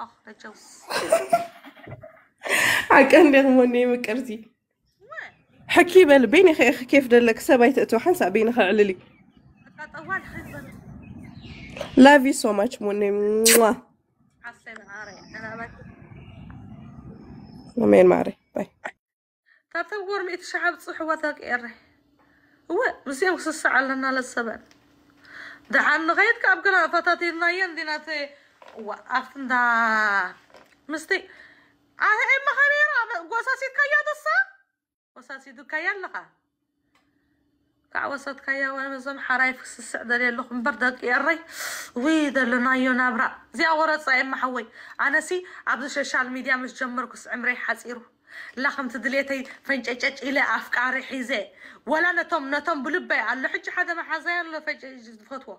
أخ رجوز عكان لغموني مكرتي حكي بالبيني كيف دلك سبايت أتوحن سابين خلالي أطوال خلالي Love you so much, Muni. Mwah. ومين ماري باي تاتا ورمي تشعب صح وثاك إيري هو مسيا وسس على لنا للسبب ده عن غيت كعب كنا فتاتي ناين ديناتي وأفندا مستي أنا إيه مهاري رابع قوساسي كيا دصا قوساسي دو كيا لقى كعوسط كيا وانا زم حرايف السعدة لي اللخم بردك يا ري الري ويدا لنايو نابرا زي اورا صايم محوي انا سي عبد الشاشال ميديا مش جمركس عمري لا خمت دليتي فنججج الى افكاري حيزي ولا نتم نتم بلبي على حج حدا ما حزير له فج فتوى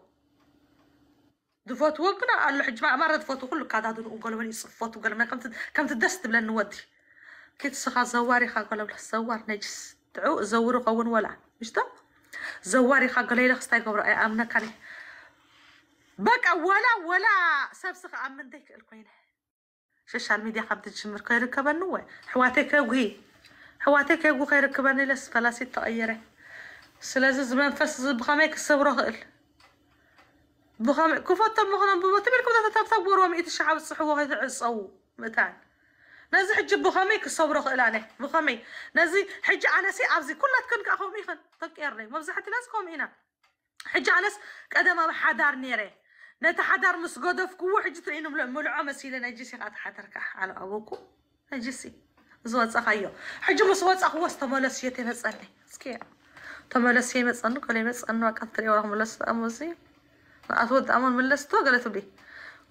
دفوت وقنا على حج ما مرة دفوت كله قاعد هذا وقال ولي صفوت وقال ما كم تد كم تدست بلا نودي كنت سخا زواري خا قال بلا زوار نجس تعو زورو قون ولا مش ده زواري خا قليلة خستاي قبر أي أمنا كاني بك ولا ولا سبسخ أمن ديك الكوينة شاشال ميديا خبت الجمر كي ركبن نوي حواتي كاوهي حواتي كاوهي كي ركبن لس فلاسي تأيري سلازي زمان فاس فس بخاميك السورة غل بخاميك كفوت تم مخنا بمتبلكم تتبتبوروا ميت الشعب الصحوة غير عصو متاعي نزي حج بخامي كصبر إلانه بخامي نزي حج عناسي عبزي كلنا تكون كأخومي خن طق إيرلي مبزحة الناس كوم هنا حج عناس كذا ما بحدار نيره نتحدار مسجد في كوه حج تعينهم ملعمة مسيلة نجسي قاعد حدرك على أبوكو نجسي زوات أخيو حج مسوات أخو استمالس يتي مسألني سكيا تمالس يتي مسألني كلي مسألني وكثري وهم لس أموزي أتود أمون ملس تو قلت بي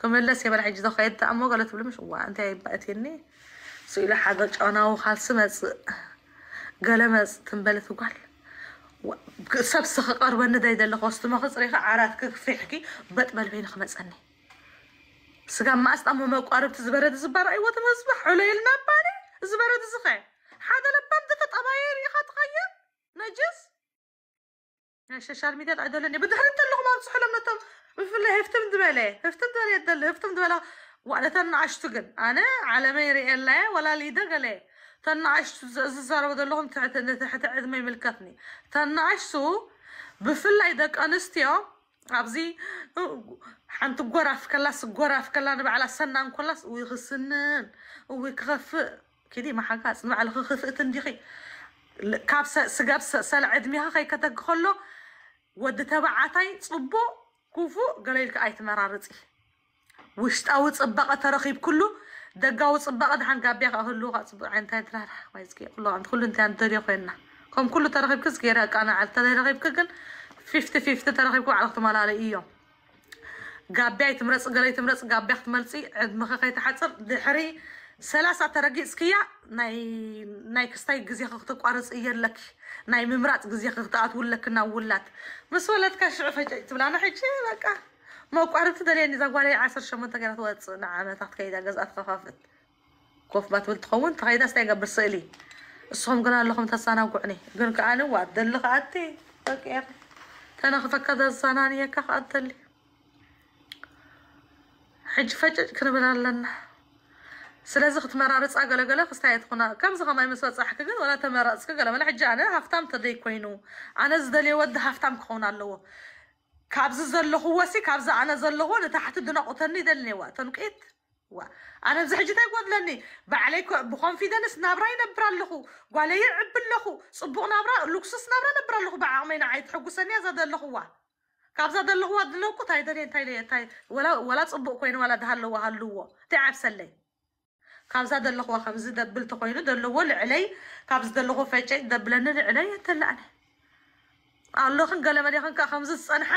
كم ملس يبلع حج دخيت أمو قلت بلي مش هو بقتيني سيلا حاجة أنا وخالص مس قلم مس تنبلة وقال سب سخقر وانا دايد اللي خوست ما خسر يخ عرات كيف يحكي بتبل بين خمس أني سقام ما أستأمر أيوة ما قارب تزبرة تزبرة أيوة تمسبح عليل نباني زبرة تزخي هذا لبان دفت أباير يخ تغير نجس يعني شاشار ميدا عدولني بدها نتلغ ما نصح لما تم في اللي هفتم دمالي هفتم دمالي هفتم دمالي وأنا تن أنا على ميري إلا ولا لي دقلي تن عشت زار بدل لهم تحت تحت عدمي ملكتني تن عشتو بفلا يدك أنستيا أبزي حنت قرف كلاس قرف كلا نبع على سنان كلاس ويغسنن ويكغف كدي ما حقاس نبع على خفئة ديخي كاب سقاب سلع عدميها خي كتك خلو ود تبعتي صبو كوفو قليل كأيت مرارتي ውሽጣዊ ፅባቐ ተረኺብ ኩሉ ደጋዊ ፅባቐ ድሓን ጋቢያ ከዓ ክህሉ ከዓ ፅቡቅ ዓይነታ ትራርሓ ዝግ ሎ ኩሉ እንታይ ንደልዮ ኮይንና ከም ኩሉ ተረኺብክ ዝገይረ ቃ ንዓል ተረኺብክ ግን ፊፍቲ ፊፍቲ ተረኺብኩ ባዕል ክትመላለዩ እዮም ጋቢያ ይትምረፅ ገለ ይትምረፅ ጋቢያ ክትመልፂ ዕድመኸ ከይተሓፅር ድሕሪ ሰላሳ ተረጊፅክያ ናይ ክስታይ ግዜ ክትቋርፅ እየለክ ናይ ምምራፅ ግዜ ክትኣትውለክ ናብ ውላት ምስ ወለትካ ሽዑ ፈጨ ትብላና ሕጂ በቃ موقع رتدا لأن زغواري عصر شمنت قالت واتس نعم تحت كيدا جزء خفافت كوف ما تول تخون تخيدا استيقا برسئلي الصوم قال لهم تسانا وقعني قال كأنا وادل اوكي انا تناخذ كذا الزنانية كخ أدل حج فجأة كنا لنا ስለዚ ክትመራርፅ ኣገለገለ ክስተየት ኩና ከምዚ ከማይ ምስ በፅሕኪ ግን ወላ ተመረፅኪ ገለመለ ሕጂ ኣነ ሃፍታም ተደይ ኮይኑ انا زدلي ወዲ ሃፍታም ክኸውን ኣለዎ كابز هو سي كابز انا زلخو لتحت دنقوتني دلني وقت نقيت وا انا زحجت اقول لني بعليك بخون في دنس نابرا ينبر لخو قال لي عب لخو صبو نابرا لوكس نابرا نبر لخو بعامين عيط حقسني زاد لخو هو كابز زاد هو واد لوكو تاي دري تاي لي تاي ولا ولا صبو كوين ولا دهل لو هلو تعب سلي كابز زاد لخو خمز دبلت كوين دلو ولعلي كابز زاد لخو فاجي دبلن لعلي تلاني ኣለኹን ገለ መድኹን ከዓ ከምዚ ዝፀንሐ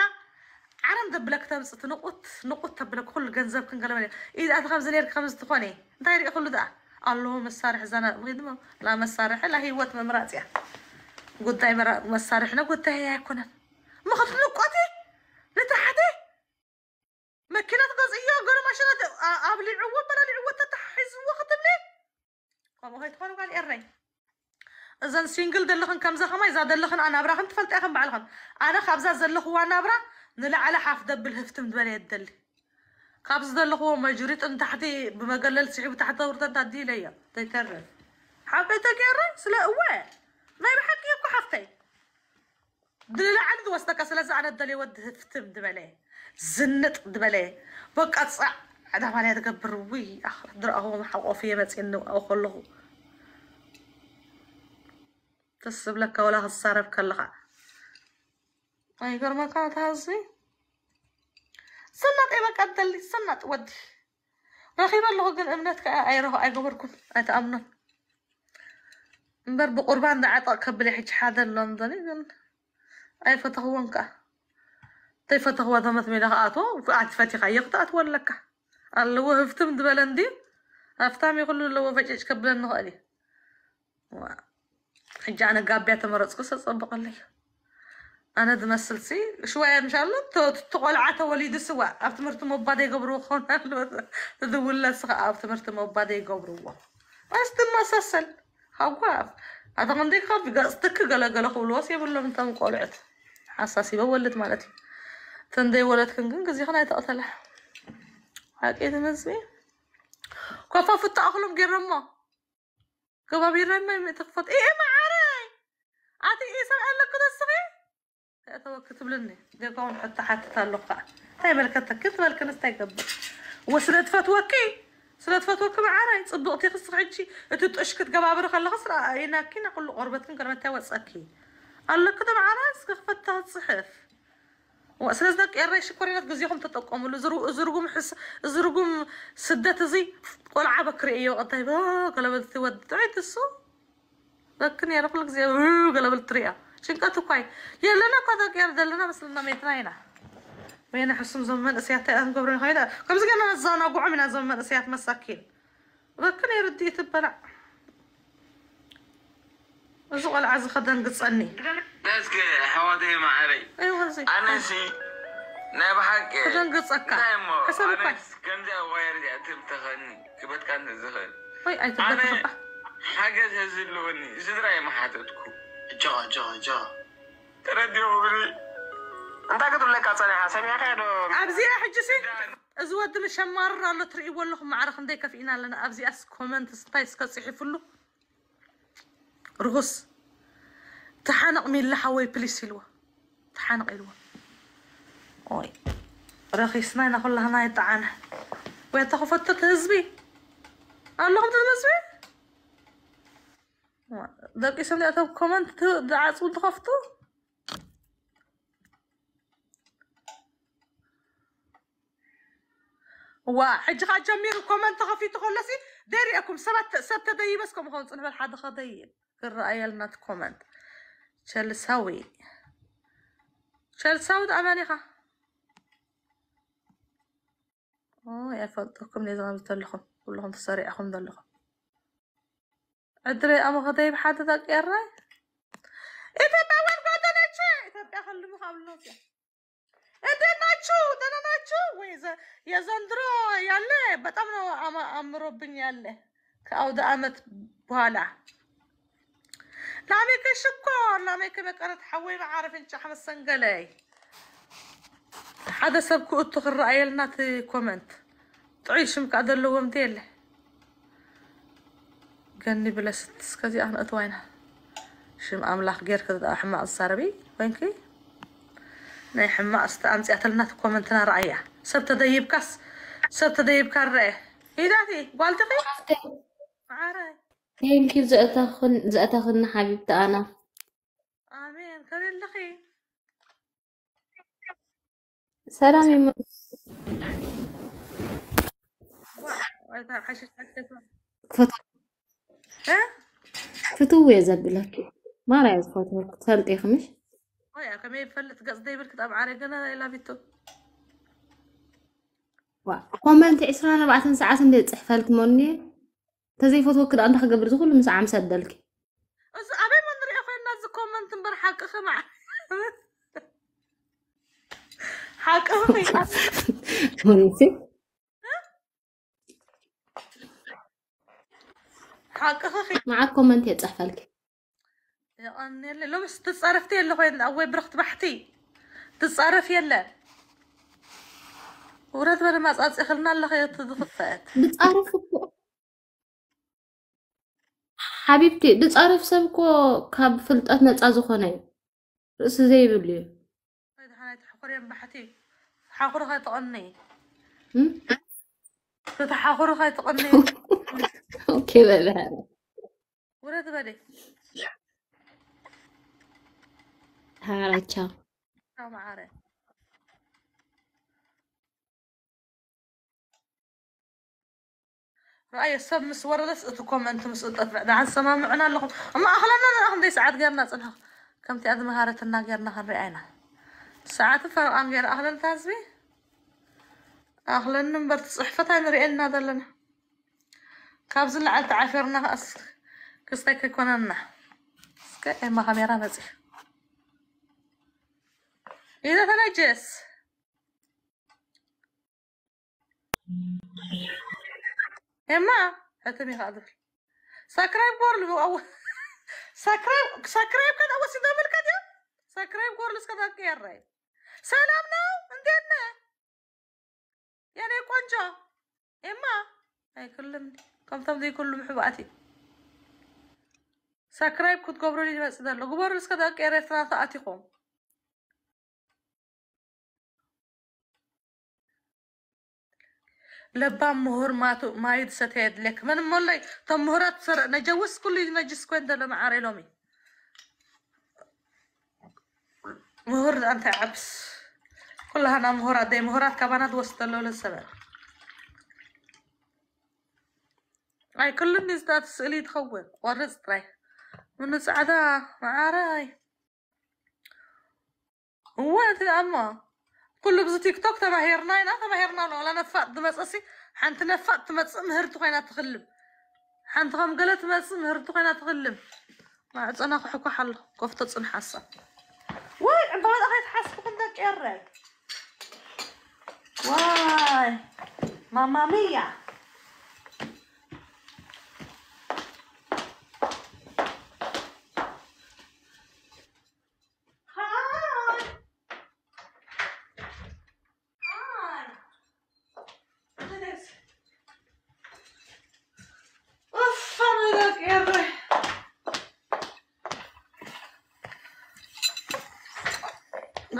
ዓለም ዘብለክ ተምፅእቲ ንቁት ንቁት ተብለክ ኩሉ ገንዘብ ክን ገለ መድኹን ኢድ ኣቲ ከምዚ ነርክ ከምዚ ትኾነ እንታይ ርኢ ኩሉ ድኣ ኣለዎ መሳርሒ ዛና ወይ ድማ ላ መሳርሒ ላ ሂወት መምራፅ እያ ጉዳይ መሳርሕና ጉዳይ እያ ኣይኮነን ምክት ንቆቲ ንታሕቲ መኪና ትገዝእዮ ገሎ ማሽናት ኣብሊዕዎ በላሊዕዎ ተታሒዝዎ ክትብል ከምኡ ከይትኮኑ ካልእ የረይ زن سينجل دلخن كم زخم أي زاد دلخن أنا برا خنت فلت أخن بعلخن أنا خبز دلخو أنا برا نلا على حاف دب الهفت من دبلي الدلي خبز دلخو ما جريت أن تحتي بمقلل سحب تحت ورطة تدي ليا تيتر حبيت أكير سلا أوى ما يبحك يبقى حفتي دلا عند وسطك سلا زعل الدلي ود هفت من دبلي زنت دبلي بقى تصع عدا مالي تكبر وي أخ درأهم حقوفية ما تنو أو خلهم تصب لك ولا هتصرف كلها غير طيب، ما كانت هزي سنت ايبا قدلي سنت ودي رخيبا لغو قن امنتك ايره اي تأمنا امبر بقربان عطا كبلي حيش حادا لندني قن اي فتغوانك تي طيب، فتغوا ذمت لها اتو فات فاتي غيقت اتول لك اللو هفتم دبلندي افتام يقولوا لو فجأة كبلن نغالي واو حجي انا قابيه تمرزكو تصبق لي انا دمسلسي شويه ان شاء الله تقلعت وليد سوا افتمرت مو بادي قبرو خونا ذولا سخا افتمرت مو بادي قبرو بس تمسسل هاو هذا غندي خاف قصدك قال قال خو يا بلا من تم قلعت حساسي بولد مالتي تندي ولد كنكن كزي خنا يتقتل هاك ايه تمسمي كفا فتا اخلم قرمه كفا بيرمي ايه ايه عطي عاد إيه، قال لك كذا الصغير تو كتب دي ديكم حتى حتى تعلق تاي طيب، ملكة كتب لك نستقبل وسلت فتوكي سلت فتوكي معانا صبقتي خصك عجي تتقش كتقبابر خلا خسر اينا كي نقول له قربتكم كلمه تا أكي قال لك كذا تصحف سكفتها الصحف يا ريش كورينات قزيهم تتقوم تتقوموا زرو زرقوم حس زرقوم سدات زي قلعه رئيو ايو قطيبه آه، قلبت ود تعيد السوق لكن يعرف لك زي قلب الطريقة شنكتو كاي يلا أنا كذا كير دلنا بس لنا ميتنا هنا وين حسم زمان سيات أهم هاي هيدا كم زكنا نزانا قوع من زمان أسيات مساكين لكن يردي تبرع شو العز خدنا خدن أني ناس كده حوادي ما علي أيوة زي أنا سي نبحك خدن قصك حسب كويس كندا ويرجع تبتغني كبت كان زغل أي أي تبتغني حاجة تهزلوني زد رأي ما حاتتكو جا جا جا تردي أغني أنت قد لك أصلي حسن يا خير أبزي يا حجسي أزود الشمارة اللي تريئوا لهم ما عرخ ندي كفئنا لنا أبزي أس كومنت ستايس كصيحي فلو رغس تحانق من اللحة وي بليس هلوه تحانق هلوه أوي رخي سنين أقول لها نايت عنه ويتخفت تتهزبي اللهم تتهزبي درك يسمى عطاو كومنت دعاتو ضغفتو واحد غا جميل الكومنت غا تخلصي داري اكم سبت سبت كم خلص انا بالحد خضي الرأي لنا كومنت سوي تشلساوي تشلساوي اماني خا اوه يا فضلكم لازم نضلكم كلهم تصاري السريع خم ادري ام غدايب حاطه ذاك ار اذا ما وين بعد انا تشي تبقى خلي محاول نوفيا ادري ما تشو انا ما تشو ويزا يا زندرو يا لي بطمنا ام ام روبن يا لي كاو دامت بوالا لاميك شكور لاميك ما كانت حوي ما عارف انت حمص سنقلي هذا سبكو اتخر رايلنا في كومنت تعيش مكادر لو مديله جني بلاش تسكزي أحنا أتوينها شم أملاح غير كذا أحمى السربي وينكي ناي حمى أست أمس أتلنا تكومنتنا رأيها سبت ديب كاس سبت ديب كاره هيداتي والدقي عاري إيه، يمكن زأتخن زأتخن حبيبتي أنا آمين لخي سلامي كمل لقي سلام حشيش فتح فتوي يا زبلك ما راي صوت تفلطي خمش ويا كم يفلت قصدي بالك طبعا انا الا بيتو وا كومنت 24 ساعه ندير تحفلت موني تزي فوتو كده عندك قبل تقول مساعة مسدلك بس ابي ما ندري اخي الناس كومنت برحق اخي مع حق امي حقك معك كومنت يتصحفلك أنا لو مش تتصرفتي يلا وين أوي برخت بحتي تتصرف يلا ورد ما أزقز إخلنا الله يتضفت بتصرف ሓቢብቲ ዝፃረፍ ሰብ ኮ ካብ ፍልጠት ነፃ ዝኾነ كده لا ولا تبالي هارا تشا أو معارة رأي السب مسورة لس أتكم أنتم مس أتبع ده عن سما معنا لقط أما أهلنا أهم دي ساعات غيرنا صنها كم تأذى مهارة النا نهر رأينا ساعات فرقان غير أهلنا تازبي أهلنا نمبر تصحفتها رأينا ذلنا ካብ تعافرنا أس ከኣስ ክስታይ لنا እስከ إما غاميرا نزيف إذا تنجس إما هتمي هذا سكرايب جورل أول سكرايب سكرايب كان أول سيدا من كذا سكرايب جورل كذا كيرة سلام ناو اندينا يعني كونجا إما كلمني kontontii kullu muxuu ati sakraib kud gobroli dimacida lagubor iska ده qeereetraata ati qom لبام مهر ما تو ما يدست هاد لك من مولي تم مهرات صر نجوس كل نجس كوين دل معاري لومي مهر أنت عبس كلها أنا مهرات دي مهرات كمان وسط الله السبب راي كل الناس دا تسألي تخون ورزت راي من سعدا مع راي هو انت اما كل بز تيك توك تبع هيرناين تبع هيرناين ولا نفقت مسأسي حنت نفقت ما مهرتو غينا تغلب حنت غم قالت ما مهرتو غينا تغلب ما عاد انا حكو حل كفت تصن حاسه واي انت ما غيت حاسك عندك الرك واي ماما ميا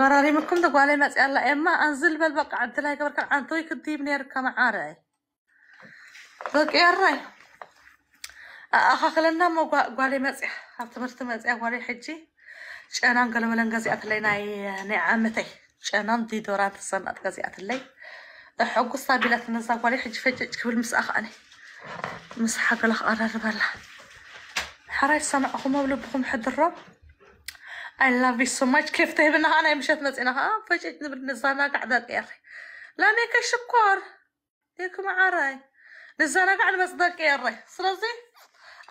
مراري إيه، ما كنت قالي ناس يلا إما أنزل بالبقى عبد الله قبل كان عن طريق الديب نير كما عاري بقى يراي أخا أه، خلنا ما قالي ما تسيح مرت ما تسيح واري حجي شأنان قالوا ملن قزي ناي نعمتي شأنان دي دورات الصنة قزي أتلي حق الصابلة النصاب واري حجي فجأة قبل مسأخ مس مسحق الأخ أرار بلا حراي سمعكم وبلبكم حد الرب I love you so much كيف تهبنها أنا مشيت نتينها فجأة نبر نزانا قاعدة الإيري لا نيك شكور ديك معاري نزانا قاعدة بس داك إيري سلازي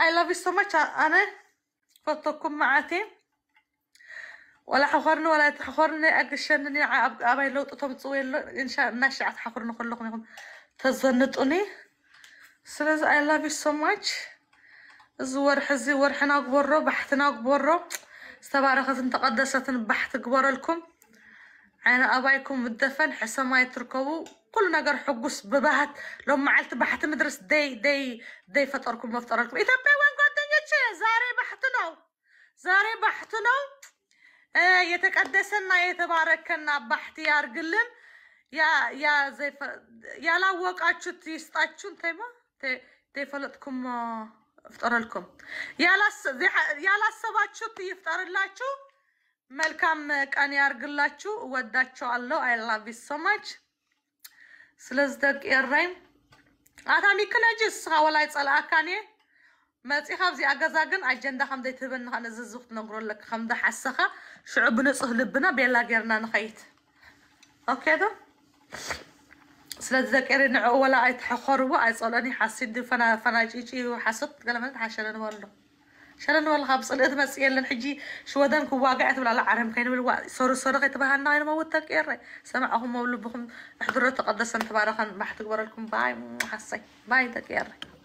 I love you so much أنا فطلكم معاتي ولا حخرن ولا تحخرن أقشنني أبي لو تطم تصويل إن شاء الله نشعت حخرن كلكم تزنطوني سلاز I love you so much زور حزي ورحنا قبره بحثنا قبره استبارخة تقدست بحث لكم عين أبايكم بالدفن حسا ما يتركوا كل نجار حقوس ببهت لو عالت بحث مدرس دي دي دي فطركم إذا بي وين قدن يتشي زاري بحث نو زاري بحث نو آه يتقدسنا يتباركنا بحث يارقلن يا يا زي ف... يا لا وقعتشو تيستاتشون تيما تي تيفلتكم آه ፍጠረልኩም ያላሰባችሁት ይፍጠርላችሁ። መልካም ቀን ያርግላችሁ። እወዳችኋለሁ። አይ ላቭ ዩ ሶ ማች ስለዝደቅ የራይም ኣታሚ ክነጅስ ሓወላይ ፀላእካኔ መፂኻ ኣብዚኣ ገዛ ግን ኣጀንዳ ከምዘይ ትህበኒ ከነዝዝ ክትነግሮ ኣለካ ከምዚ ሓሰኻ ሽዑ ብንፁህ ልብና ቤላ ጌርና ንኸይድ ኦኬ ዶ سلذكر إن أولا عيت حخر وعيت صلاني حسيت فنا فنا جي جي وحسيت قال ما نتحش أنا والله شلون والله خبص الأذ ما سيل نحجي شو دمك واقعت ولا عرم كان بالوا صار صار غيت بها الناين ما ودك إيرة سمعهم ولبهم احضروا تقدس أنت بارخن لكم باي حسي باي دك